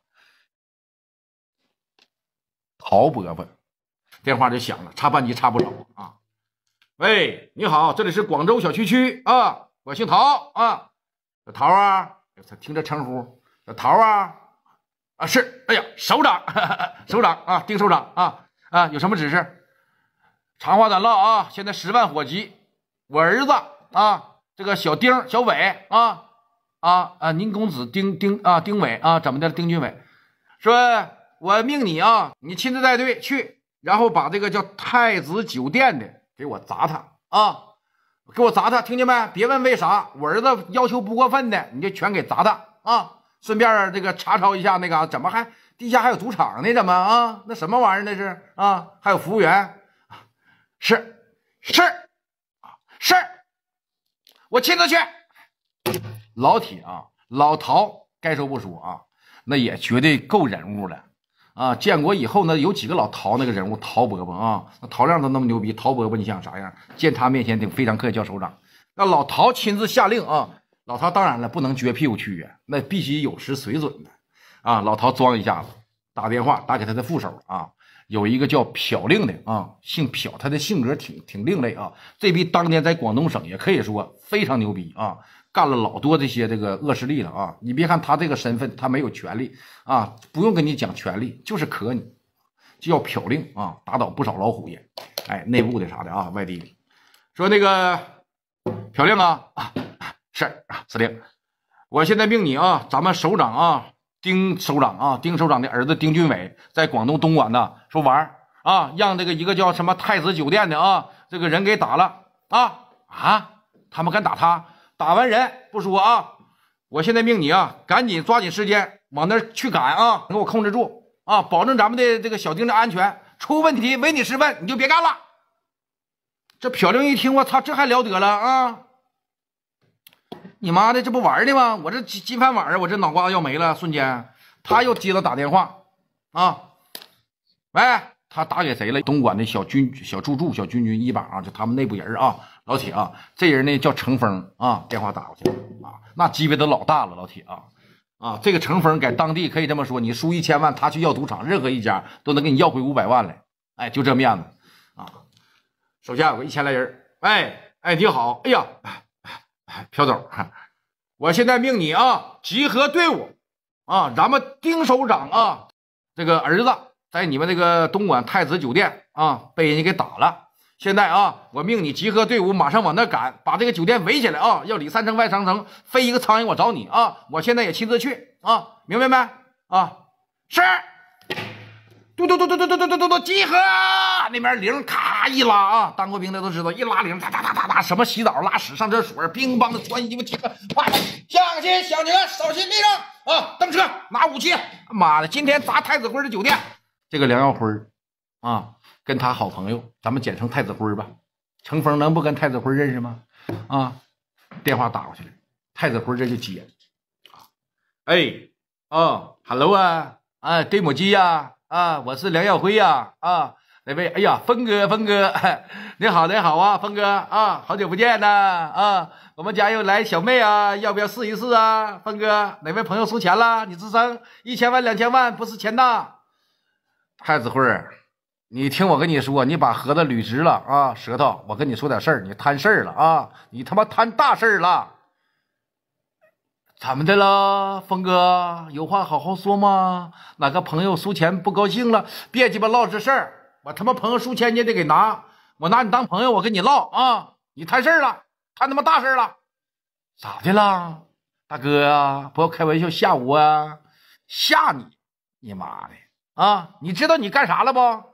陶伯伯，电话就响了，插半级插不了啊。喂，你好，这里是广州小区区啊，我姓陶啊，小陶啊，听这称呼，小陶啊，啊是，哎呀，首长，首长啊，丁首长啊啊，有什么指示？长话短唠啊，现在十万火急。我儿子啊，这个小丁、小伟啊，啊啊，您公子丁丁啊，丁伟啊，怎么的？丁俊伟说：“我命你啊，你亲自带队去，然后把这个叫太子酒店的给我砸他啊，给我砸他，听见没？别问为啥，我儿子要求不过分的，你就全给砸他啊。顺便这个查抄一下那个，怎么还地下还有赌场呢？怎么啊？那什么玩意儿那是啊？还有服务员，是是。”是我亲自去。老铁啊，老陶该说不说啊，那也绝对够人物了啊！建国以后呢，有几个老陶那个人物，陶伯伯啊，那陶亮都那么牛逼，陶伯伯你想啥样？见他面前得非常客气叫首长。那老陶亲自下令啊，老陶当然了不能撅屁股去呀，那必须有失水准的啊。老陶装一下子，打电话打给他的副手啊。有一个叫朴令的啊，姓朴，他的性格挺挺另类啊。这逼当年在广东省也可以说非常牛逼啊，干了老多这些这个恶势力了啊。你别看他这个身份，他没有权利啊，不用跟你讲权利，就是可你，就叫朴令啊，打倒不少老虎爷，哎，内部的啥的啊，外地的。说那个朴令啊啊，是啊，司令，我现在命你啊，咱们首长啊。丁首长啊，丁首长的儿子丁俊伟在广东东莞呢，说玩啊，让这个一个叫什么太子酒店的啊，这个人给打了啊啊，他们敢打他，打完人不说啊，我现在命你啊，赶紧抓紧时间往那儿去赶啊，给我控制住啊，保证咱们的这个小丁的安全，出问题唯你是问，你就别干了。这朴玲一听，我操，这还了得了啊！你妈的，这不玩的吗？我这金金饭碗啊，我这脑瓜子要没了！瞬间，他又接着打电话啊，喂，他打给谁了？东莞的小军、小柱柱、小军军一把啊，就他们内部人啊，老铁啊，这人呢叫程峰啊，电话打过去了啊，那级别都老大了，老铁啊啊，这个程峰在当地可以这么说，你输一千万，他去要赌场，任何一家都能给你要回五百万来，哎，就这面子啊，手下有个一千来人，哎哎，你好，哎呀。朴总，我现在命你啊，集合队伍啊，咱们丁首长啊，这个儿子在你们那个东莞太子酒店啊，被人家给打了。现在啊，我命你集合队伍，马上往那赶，把这个酒店围起来啊，要里三层外三层，飞一个苍蝇我找你啊！我现在也亲自去啊，明白没？啊，是。嘟嘟嘟嘟嘟嘟嘟嘟嘟，集合！那边铃咔一拉啊，当过兵的都知道，一拉铃，哒哒哒哒哒，什么洗澡、拉屎、上厕所，乒乓的穿衣服、集合。啪，向前小牛，手心立正啊！登车，拿武器！妈的，今天砸太子辉的酒店。这个梁耀辉啊，跟他好朋友，咱们简称太子辉吧。程峰能不跟太子辉认识吗？啊，电话打过去了，太子辉这就接了。啊，哎，啊 h e l l o 啊，哎，对母鸡呀。啊，我是梁晓辉呀！啊，哪位？哎呀，峰哥，峰哥，你好，你好啊，峰哥啊，好久不见呐！啊，我们家又来小妹啊，要不要试一试啊？峰哥，哪位朋友输钱了？你吱声，一千万、两千万不是钱呐！太子辉，你听我跟你说，你把盒子捋直了啊，舌头，我跟你说点事儿，你摊事儿了啊，你他妈摊大事儿了！怎么的了，峰哥？有话好好说嘛。哪个朋友输钱不高兴了？别鸡巴唠这事儿。我他妈朋友输钱你也得给拿。我拿你当朋友，我跟你唠啊。你摊事儿了，摊他妈大事儿了。咋的啦，大哥呀？不要开玩笑，吓我，吓你！你妈的啊！你知道你干啥了不？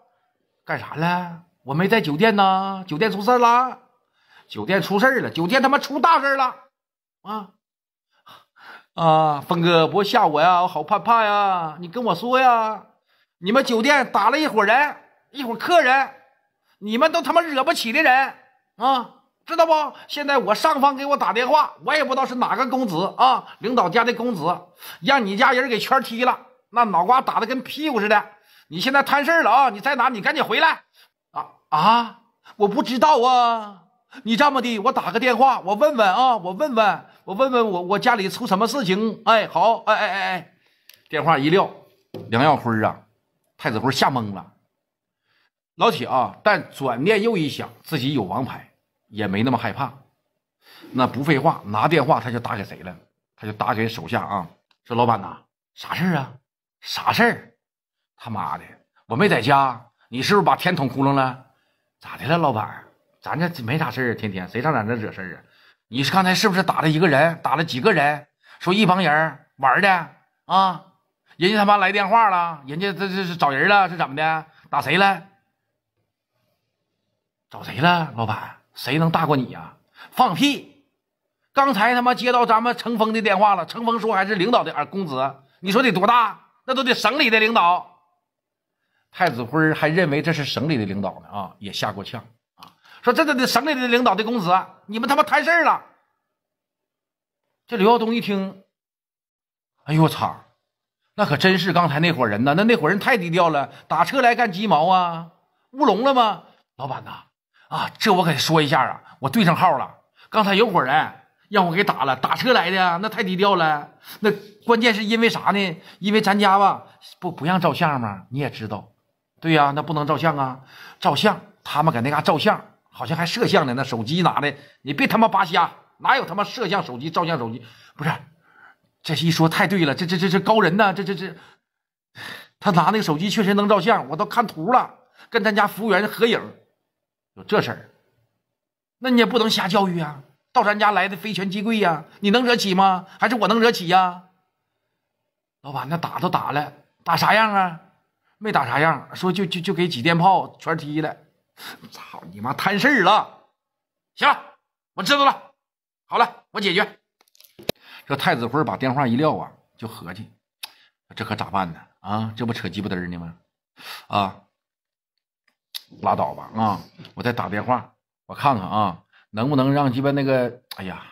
干啥了？我没在酒店呢。酒店出事儿了，酒店出事儿了，酒店他妈出大事了啊！啊，峰哥，会吓我呀，我好怕怕呀！你跟我说呀，你们酒店打了一伙人，一伙客人，你们都他妈惹不起的人啊，知道不？现在我上方给我打电话，我也不知道是哪个公子啊，领导家的公子，让你家人给圈踢了，那脑瓜打的跟屁股似的。你现在摊事了啊！你在哪？你赶紧回来！啊啊！我不知道啊，你这么的，我打个电话，我问问啊，我问问。我问问我我家里出什么事情？哎，好，哎哎哎哎，电话一撂，梁耀辉啊，太子辉吓懵了。老铁啊，但转念又一想，自己有王牌，也没那么害怕。那不废话，拿电话他就打给谁了？他就打给手下啊，说老板呐，啥事儿啊？啥事儿？他妈的，我没在家，你是不是把天捅窟窿了？咋的了，老板？咱这没啥事儿，天天谁上咱这惹事儿啊？你是刚才是不是打了一个人？打了几个人？说一帮人玩的啊？人家他妈来电话了，人家这这是找人了，是怎么的？打谁了？找谁了？老板，谁能大过你呀？放屁！刚才他妈接到咱们程峰的电话了，程峰说还是领导的儿公子，你说得多大？那都得省里的领导，太子辉还认为这是省里的领导呢啊，也吓过呛。说这这这省里的领导的公子，你们他妈谈事儿了。这刘耀东一听，哎呦我操，那可真是刚才那伙人呢。那那伙人太低调了，打车来干鸡毛啊？乌龙了吗？老板呐，啊，这我可得说一下啊，我对上号了。刚才有伙人让我给打了，打车来的，那太低调了。那关键是因为啥呢？因为咱家吧，不不让照相吗？你也知道，对呀，那不能照相啊。照相，他们搁那嘎照相。好像还摄像呢，那手机拿的，你别他妈扒瞎，哪有他妈摄像手机、照相手机？不是，这一说太对了，这这这这高人呢，这这这，他拿那个手机确实能照相，我都看图了，跟咱家服务员合影，有这事儿？那你也不能瞎教育啊，到咱家来的非权即贵呀，你能惹起吗？还是我能惹起呀？老板，那打都打了，打啥样啊？没打啥样，说就就就给几电炮全踢了。操你妈摊事儿了！行了，我知道了。好了，我解决。这太子辉把电话一撂啊，就合计这可咋办呢？啊，这不扯鸡巴嘚儿呢吗？啊，拉倒吧啊！我再打电话，我看看啊，能不能让鸡巴那个……哎呀，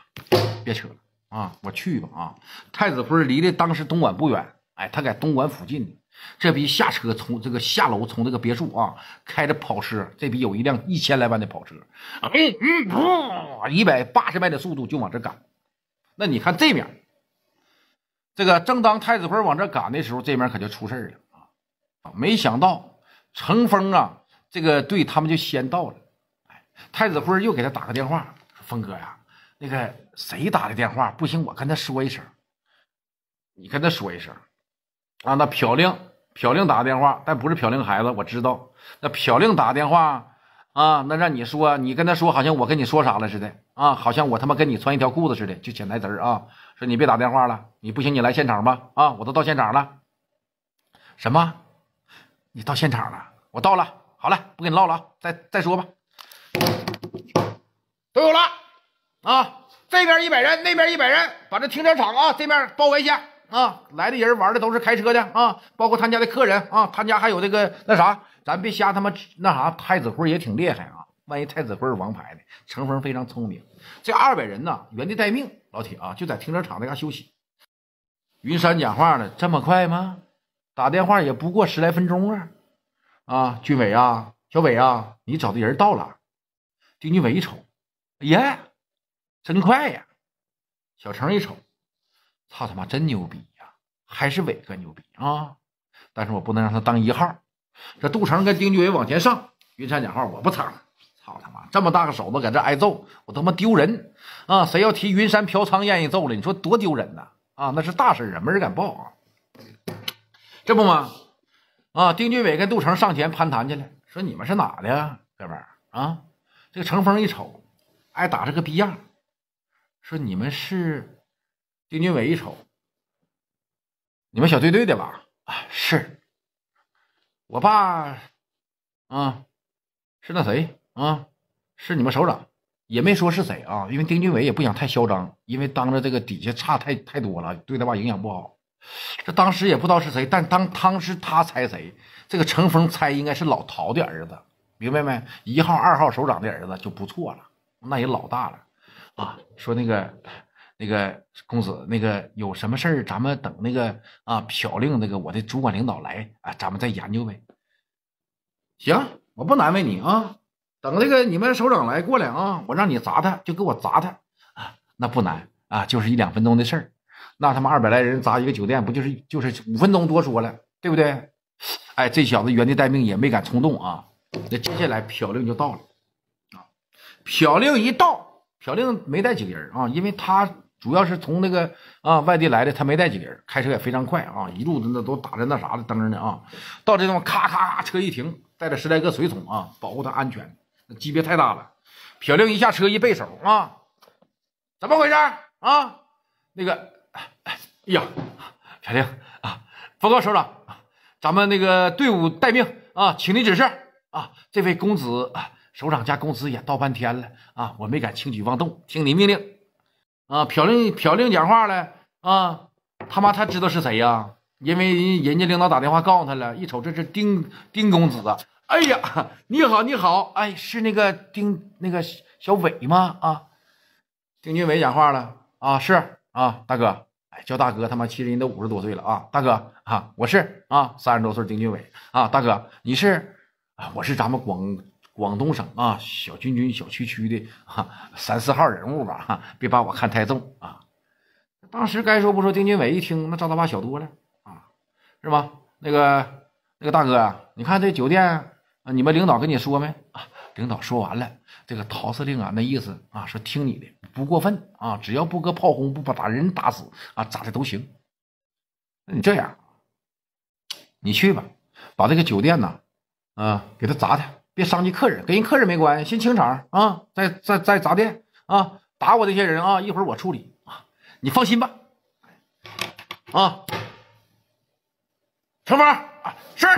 别扯了啊！我去吧啊！太子辉离的当时东莞不远，哎，他在东莞附近这逼下车从这个下楼从这个别墅啊，开着跑车，这逼有一辆一千来万的跑车，嗯嗯，一百八十迈的速度就往这赶。那你看这边，这个正当太子辉往这赶的时候，这边可就出事了啊！没想到程峰啊，这个队他们就先到了。哎，太子辉又给他打个电话，峰哥呀，那个谁打的电话？不行，我跟他说一声，你跟他说一声。啊，那朴令朴令打个电话，但不是朴令孩子，我知道。那朴令打个电话，啊，那让你说，你跟他说，好像我跟你说啥了似的，啊，好像我他妈跟你穿一条裤子似的，就潜台词儿啊。说你别打电话了，你不行，你来现场吧。啊，我都到现场了。什么？你到现场了？我到了。好了，不跟你唠了啊，再再说吧。都有了啊，这边一百人，那边一百人，把这停车场啊这边包围一下。啊，来的人玩的都是开车的啊，包括他家的客人啊，他家还有这个那啥，咱别瞎他妈那啥，太子辉也挺厉害啊，万一太子辉是王牌呢？程峰非常聪明，这二百人呢原地待命，老铁啊就在停车场那嘎休息。云山讲话呢这么快吗？打电话也不过十来分钟啊！啊，俊伟啊，小伟啊，你找的人到了。丁俊伟一瞅，耶，真快呀！小程一瞅。操他妈真牛逼呀，还是伟哥牛逼啊！但是我不能让他当一号。这杜成跟丁俊伟往前上，云山两号我不藏。操他妈，这么大个手子搁这挨揍，我他妈丢人啊！谁要提云山嫖娼愿意揍了，你说多丢人呐！啊，那是大事啊，没人敢报啊。这不吗？啊，丁俊伟跟杜成上前攀谈去了，说你们是哪的哥们儿啊？这个程峰一瞅，挨打这个逼样，说你们是。丁俊伟一瞅，你们小队队的吧？啊，是。我爸，啊，是那谁啊？是你们首长，也没说是谁啊，因为丁俊伟也不想太嚣张，因为当着这个底下差太太多了，对他爸影响不好。这当时也不知道是谁，但当当时他猜谁，这个程峰猜应该是老陶的儿子，明白没？一号、二号首长的儿子就不错了，那也老大了，啊，说那个。那个公子，那个有什么事儿，咱们等那个啊，朴令那个我的主管领导来啊，咱们再研究呗。行，我不难为你啊。等那个你们首长来过来啊，我让你砸他，就给我砸他啊。那不难啊，就是一两分钟的事儿。那他妈二百来人砸一个酒店，不就是就是五分钟多说了，对不对？哎，这小子原地待命也没敢冲动啊。那接下来朴令就到了啊。朴令一到，朴令没带几个人啊，因为他。主要是从那个啊外地来的，他没带几人，开车也非常快啊，一路的那都打着那啥的灯呢啊。到这地方，咔咔咔，车一停，带着十来个随从啊，保护他安全，级别太大了。小令一下车一背手啊，怎么回事啊？那个，哎呀，小令啊，报告首长咱们那个队伍待命啊，请您指示啊。这位公子首长家公子也到半天了啊，我没敢轻举妄动，听你命令。啊，朴令朴令讲话了啊！他妈他知道是谁呀？因为人家领导打电话告诉他了，一瞅这是丁丁公子。哎呀，你好，你好，哎，是那个丁那个小伟吗？啊，丁俊伟讲话了啊，是啊，大哥，哎，叫大哥，他妈其实人都五十多岁了啊，大哥啊，我是啊，三十多岁，丁俊伟啊，大哥你是啊，我是咱们广。广东省啊，小军军、小区区的，哈，三四号人物吧，哈，别把我看太重啊。当时该说不说，丁俊伟一听，那赵大妈小多了啊，是吧？那个那个大哥啊，你看这酒店，你们领导跟你说没？领导说完了，这个陶司令啊，那意思啊，说听你的，不过分啊，只要不搁炮轰，不把打人打死啊，咋的都行。你这样，你去吧，把这个酒店呐，啊，给他砸他。别伤及客人，跟人客人没关系。先清场啊，再再再砸店啊，打我这些人啊，一会儿我处理啊，你放心吧，啊，成峰啊，是，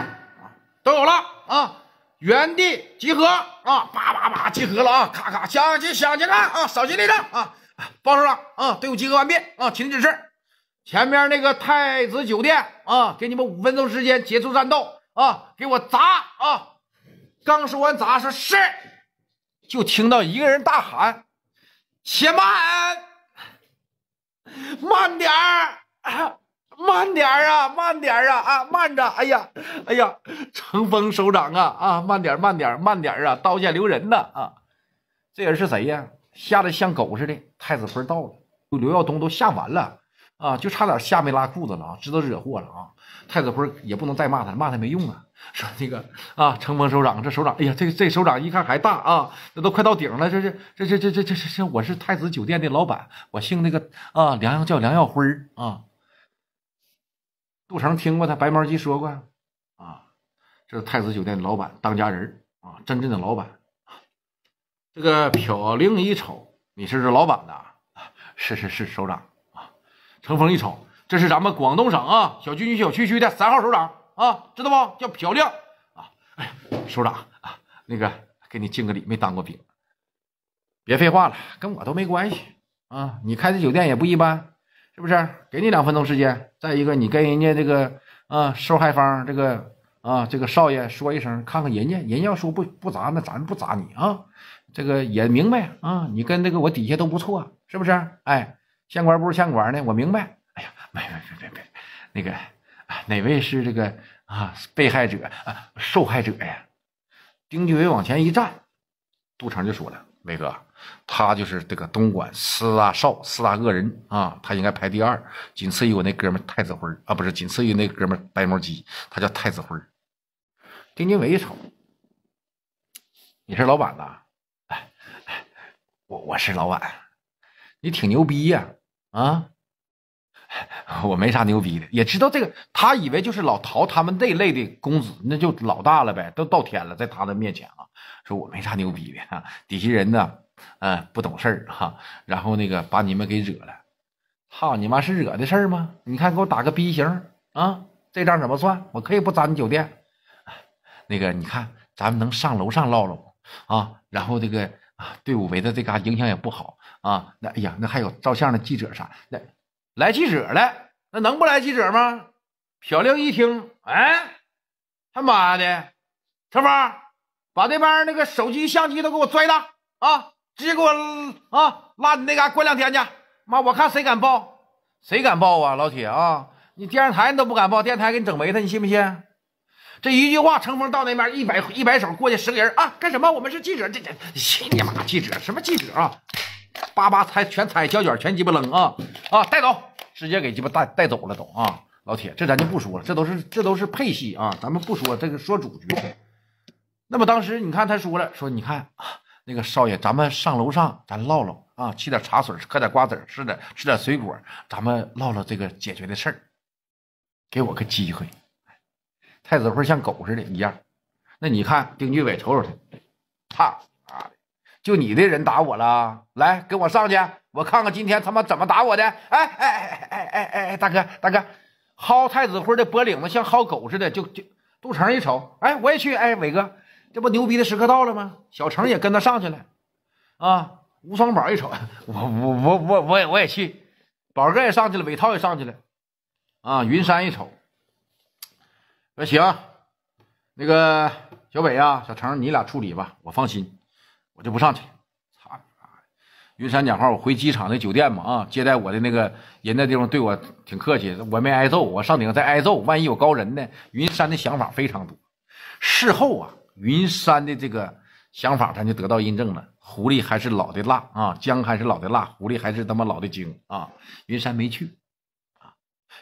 都有了啊，原地集合啊，叭叭叭集合了啊，咔咔响起响起了啊，扫进来了啊，报上了啊，队伍集合完毕啊，请指示，前面那个太子酒店啊，给你们五分钟时间结束战斗啊，给我砸啊！刚说完砸，说是，就听到一个人大喊：“且慢，慢点儿，慢点儿啊，慢点儿啊，啊，慢着，哎呀，哎呀，成风首长啊，啊，慢点儿，慢点儿，慢点儿啊，刀下留人呐啊，这人是谁呀？吓得像狗似的。太子妃到了，刘耀东都吓完了啊，就差点吓没拉裤子了啊，知道惹祸了啊。”太子辉也不能再骂他，骂他没用啊。说那个啊，乘风首长，这首长，哎呀，这这首长一看还大啊，那都快到顶了。这是，这这这这这这，我是太子酒店的老板，我姓那个啊，梁叫梁耀辉啊。杜成听过他白毛鸡说过啊，这是太子酒店的老板当家人啊，真正的老板。这个朴玲一瞅，你是这老板呐？是是是，首长啊。乘风一瞅。这是咱们广东省啊，小区区小区区的三号首长啊，知道不？叫朴亮啊。哎，首长啊，那个给你敬个礼，没当过兵，别废话了，跟我都没关系啊。你开的酒店也不一般，是不是？给你两分钟时间。再一个，你跟人家这个啊受害方这个啊这个少爷说一声，看看人家，人要说不不砸，那咱不砸你啊。这个也明白啊，你跟那个我底下都不错，是不是？哎，县官不如县官呢，我明白。别别别别别，那个啊，哪位是这个啊，被害者啊，受害者呀？丁俊伟往前一站，杜成就说了：“伟哥，他就是这个东莞四大少四大恶人啊，他应该排第二，仅次于我那哥们太子辉啊，不是仅次于那哥们白毛鸡，他叫太子辉丁俊伟一瞅，你是老板呐？哎，我我是老板，你挺牛逼呀啊！我没啥牛逼的，也知道这个。他以为就是老陶他们那类的公子，那就老大了呗，都到天了，在他的面前啊，说我没啥牛逼的啊、底下人呢，嗯，不懂事儿哈。然后那个把你们给惹了，操你妈是惹的事吗？你看给我打个逼型啊，这账怎么算？我可以不砸你酒店。那个你看咱们能上楼上唠唠啊？然后这个啊，队伍围的这嘎影响也不好啊。那哎呀，那还有照相的记者啥那。来记者了，那能不来记者吗？小亮一听，哎，他妈的，陈峰，把那边那个手机、相机都给我拽了啊！直接给我啊，拉你那嘎过两天去，妈，我看谁敢报，谁敢报啊，老铁啊，你电视台你都不敢报，电台给你整没他，你信不信？这一句话，程峰到那边一百一摆手，过去十个人啊，干什么？我们是记者，这这，去你妈，记者什么记者啊？叭叭踩全踩胶卷全鸡巴扔啊啊带走直接给鸡巴带带走了都啊老铁这咱就不说了这都是这都是配戏啊咱们不说这个说主角那么当时你看他说了说你看那个少爷咱们上楼上咱唠唠啊沏点茶水嗑点瓜子吃点吃点水果咱们唠唠这个解决的事儿给我个机会太子辉像狗似的一样那你看丁俊伟瞅瞅他他。就你的人打我了，来跟我上去，我看看今天他妈怎么打我的！哎哎哎哎哎哎哎，大哥大哥，薅太子辉的脖领子像薅狗似的，就就杜成一瞅，哎我也去，哎伟哥，这不牛逼的时刻到了吗？小成也跟他上去了，啊，吴双宝一瞅，我我我我我也我也去，宝哥也上去了，伟涛也上去了，啊，云山一瞅，那行，那个小北啊，小成你俩处理吧，我放心。我就不上去，操！你妈！云山讲话，我回机场那酒店嘛啊，接待我的那个人那地方对我挺客气，我没挨揍，我上顶再挨揍，万一有高人呢？云山的想法非常多，事后啊，云山的这个想法他就得到印证了。狐狸还是老的辣啊，姜还是老的辣，狐狸还是他妈老的精啊，云山没去。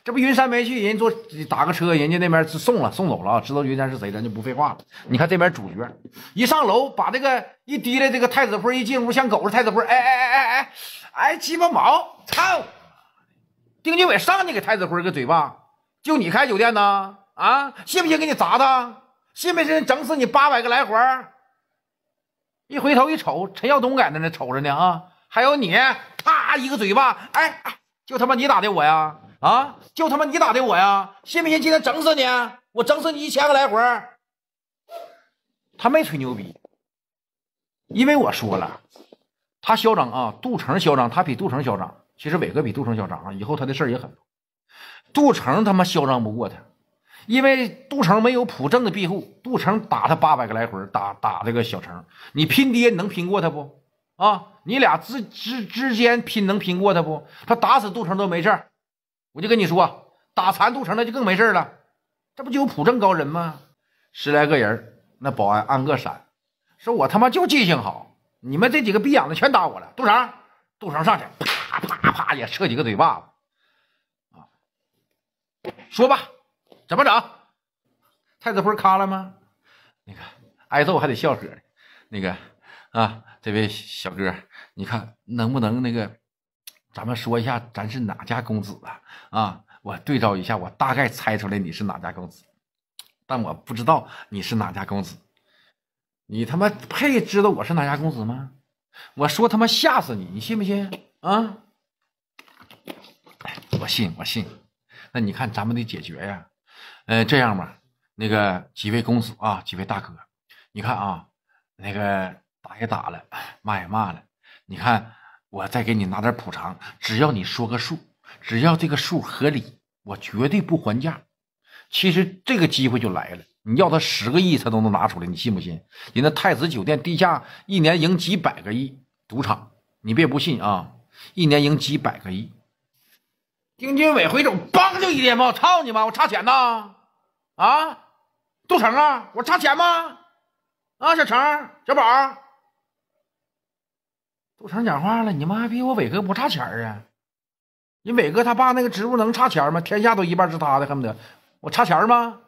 这不云山没去，人坐打个车，人家那边送了送走了啊。知道云山是谁，咱就不废话了。你看这边主角一上楼，把这个一提的这个太子辉一进屋，像狗似的太子辉，哎哎哎哎哎，哎鸡巴毛，操！丁俊伟上去给太子辉个嘴巴，就你开酒店呢？啊，信不信给你砸他？信不信整死你八百个来回？一回头一瞅，陈耀东在那呢，瞅着呢啊。还有你，啪一个嘴巴，哎哎，就他妈你打的我呀！啊！就他妈你打的我呀！信不信今天整死你？我整死你一千个来回。他没吹牛逼，因为我说了，他嚣张啊！杜成嚣张，他比杜成嚣张。其实伟哥比杜成嚣张啊！以后他的事儿也很多。杜成他妈嚣张不过他，因为杜成没有普正的庇护。杜成打他八百个来回，打打这个小城，你拼爹能拼过他不？啊！你俩之之之间拼能拼过他不？他打死杜成都没事儿。我就跟你说，打残杜成那就更没事了，这不就有普正高人吗？十来个人，那保安按个闪，说我他妈就记性好，你们这几个逼养的全打我了。杜成，杜成上去，啪啪啪也撤几个嘴巴子啊！说吧，怎么整？太子辉咔了吗？那个挨揍还得笑呵呢。那个啊，这位小哥，你看能不能那个？咱们说一下，咱是哪家公子啊？啊，我对照一下，我大概猜出来你是哪家公子，但我不知道你是哪家公子。你他妈配知道我是哪家公子吗？我说他妈吓死你，你信不信？啊？我信，我信。那你看，咱们得解决呀。呃，这样吧，那个几位公子啊，几位大哥，你看啊，那个打也打了，骂也骂了，你看。我再给你拿点补偿，只要你说个数，只要这个数合理，我绝对不还价。其实这个机会就来了，你要他十个亿他都能拿出来，你信不信？人那太子酒店地下一年赢几百个亿，赌场，你别不信啊！一年赢几百个亿。丁军伟回手，梆就一电话，操你妈！我差钱呐！啊，杜成啊，我差钱吗？啊，小成，小宝。不常讲话了，你妈逼我伟哥不差钱啊！你伟哥他爸那个职务能差钱吗？天下都一半是他的，恨不得我差钱吗？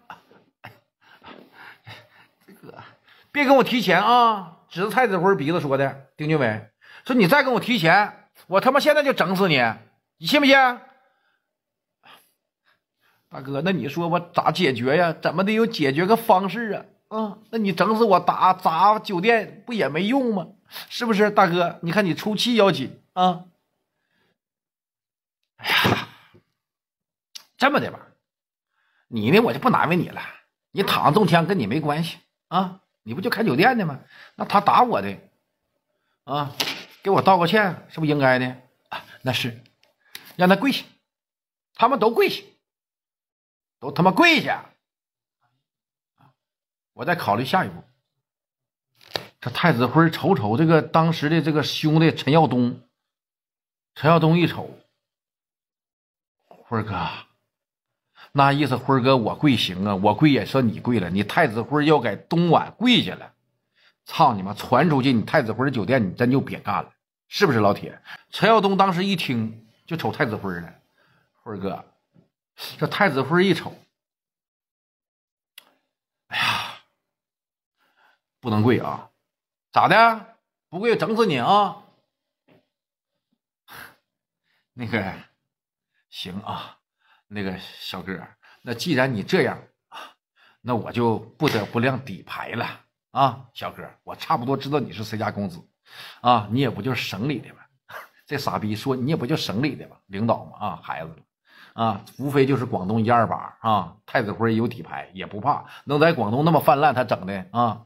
哥，别跟我提钱啊！指着蔡子辉鼻子说的，丁俊伟说你再跟我提钱，我他妈现在就整死你，你信不信？大哥，那你说我咋解决呀？怎么得有解决个方式啊？啊，那你整死我打砸酒店不也没用吗？是不是大哥？你看你出气要紧啊！哎呀，这么的吧，你呢我就不难为你了。你躺中天跟你没关系啊，你不就开酒店的吗？那他打我的啊，给我道个歉，是不是应该的啊？那是，让他跪下，他们都跪下，都他妈跪下我再考虑下一步。这太子辉瞅瞅这个当时的这个兄弟陈耀东，陈耀东一瞅，辉哥，那意思辉哥我跪行啊，我跪也说你跪了，你太子辉要给东莞跪下了，操你妈，传出去你太子辉酒店你真就别干了，是不是老铁？陈耀东当时一听就瞅太子辉了，辉哥，这太子辉一瞅，哎呀，不能跪啊！咋的？不会整死你啊？那个，行啊，那个小哥，那既然你这样，那我就不得不亮底牌了啊，小哥，我差不多知道你是谁家公子啊，你也不就是省里的吧？这傻逼说你也不就省里的吧？领导嘛啊，孩子，啊，无非就是广东一二八啊，太子辉有底牌也不怕，能在广东那么泛滥，他整的啊。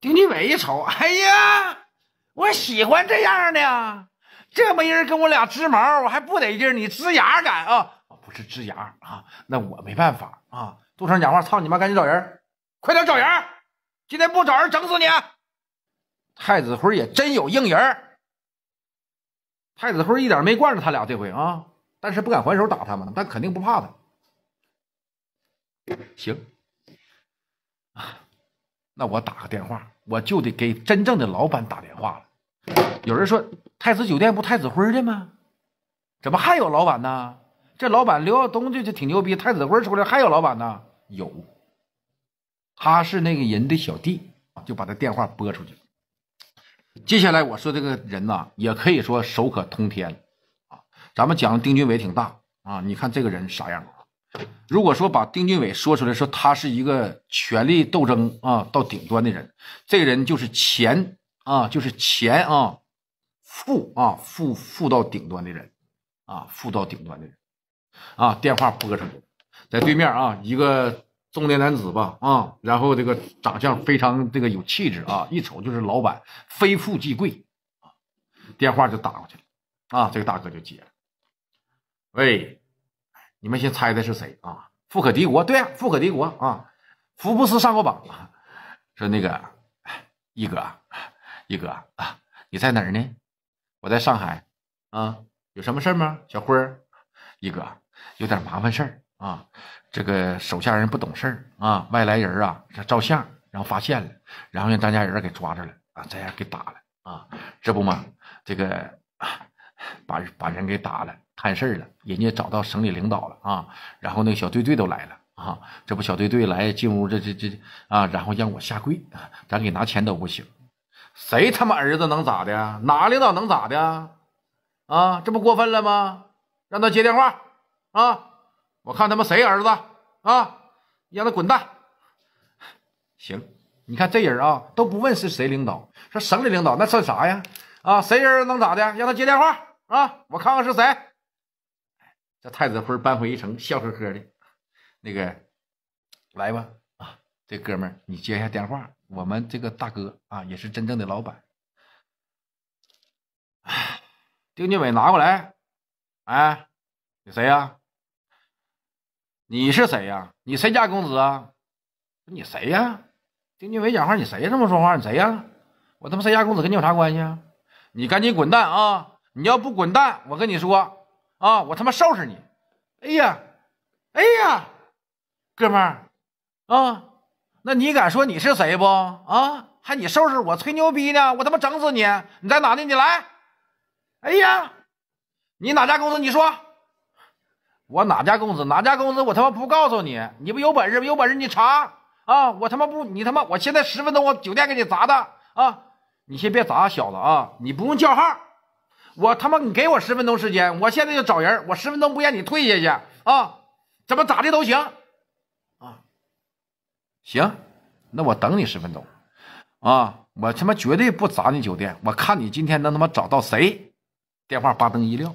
丁立伟一瞅，哎呀，我喜欢这样的，这没人跟我俩吱毛，我还不得劲儿。你吱牙敢啊？不是吱牙啊，那我没办法啊。杜成讲话，操你妈，赶紧找人，快点找人，今天不找人整死你。太子辉也真有硬人，太子辉一点没惯着他俩这回啊，但是不敢还手打他们，但肯定不怕他。行。那我打个电话，我就得给真正的老板打电话了。有人说太子酒店不太子辉的吗？怎么还有老板呢？这老板刘耀东就就挺牛逼，太子辉出来还有老板呢？有，他是那个人的小弟，就把他电话拨出去。接下来我说这个人呢，也可以说手可通天，啊，咱们讲丁俊伟挺大啊，你看这个人啥样？如果说把丁俊伟说出来，说他是一个权力斗争啊到顶端的人，这个人就是钱啊，就是钱啊，富啊富富到顶端的人啊富到顶端的人啊电话拨上去了，在对面啊一个中年男子吧啊，然后这个长相非常这个有气质啊，一瞅就是老板，非富即贵啊，电话就打过去了啊，这个大哥就接了，喂。你们先猜猜是谁啊？富可敌国，对啊，富可敌国啊，福布斯上过榜啊，说那个一哥，一哥啊，你在哪儿呢？我在上海啊，有什么事儿吗？小辉儿，一哥有点麻烦事儿啊，这个手下人不懂事儿啊，外来人啊，这照相，然后发现了，然后让张家人给抓着了啊，这样给打了啊，这不嘛，这个把把人给打了。看事儿了，人家找到省里领导了啊，然后那个小队队都来了啊，这不小队队来进屋这这这啊，然后让我下跪啊，咱给拿钱都不行，谁他妈儿子能咋的？哪领导能咋的？啊，这不过分了吗？让他接电话啊，我看他妈谁儿子啊，让他滚蛋。行，你看这人啊，都不问是谁领导，说省里领导那算啥呀？啊，谁人能咋的？让他接电话啊，我看看是谁。这太子辉搬回一城，笑呵呵的，那个来吧啊，这哥们儿你接一下电话，我们这个大哥啊也是真正的老板。哎，丁俊伟拿过来，哎，你谁呀？你是谁呀？你谁家公子啊？你谁呀？丁俊伟讲话，你谁这么说话？你谁呀？我他妈谁家公子跟你有啥关系啊？你赶紧滚蛋啊！你要不滚蛋，我跟你说。啊，我他妈收拾你！哎呀，哎呀，哥们儿，啊，那你敢说你是谁不？啊，还你收拾我，吹牛逼呢？我他妈整死你！你在哪呢？你来！哎呀，你哪家公司？你说，我哪家公司？哪家公司？我他妈不告诉你！你不有本事？有本事你查！啊，我他妈不，你他妈，我现在十分钟我酒店给你砸的啊！你先别砸小子啊！你不用叫号。我他妈，你给我十分钟时间，我现在就找人。我十分钟不让你退下去啊！怎么咋的都行，啊，行，那我等你十分钟，啊，我他妈绝对不砸你酒店。我看你今天能他妈找到谁？电话叭噔一撂。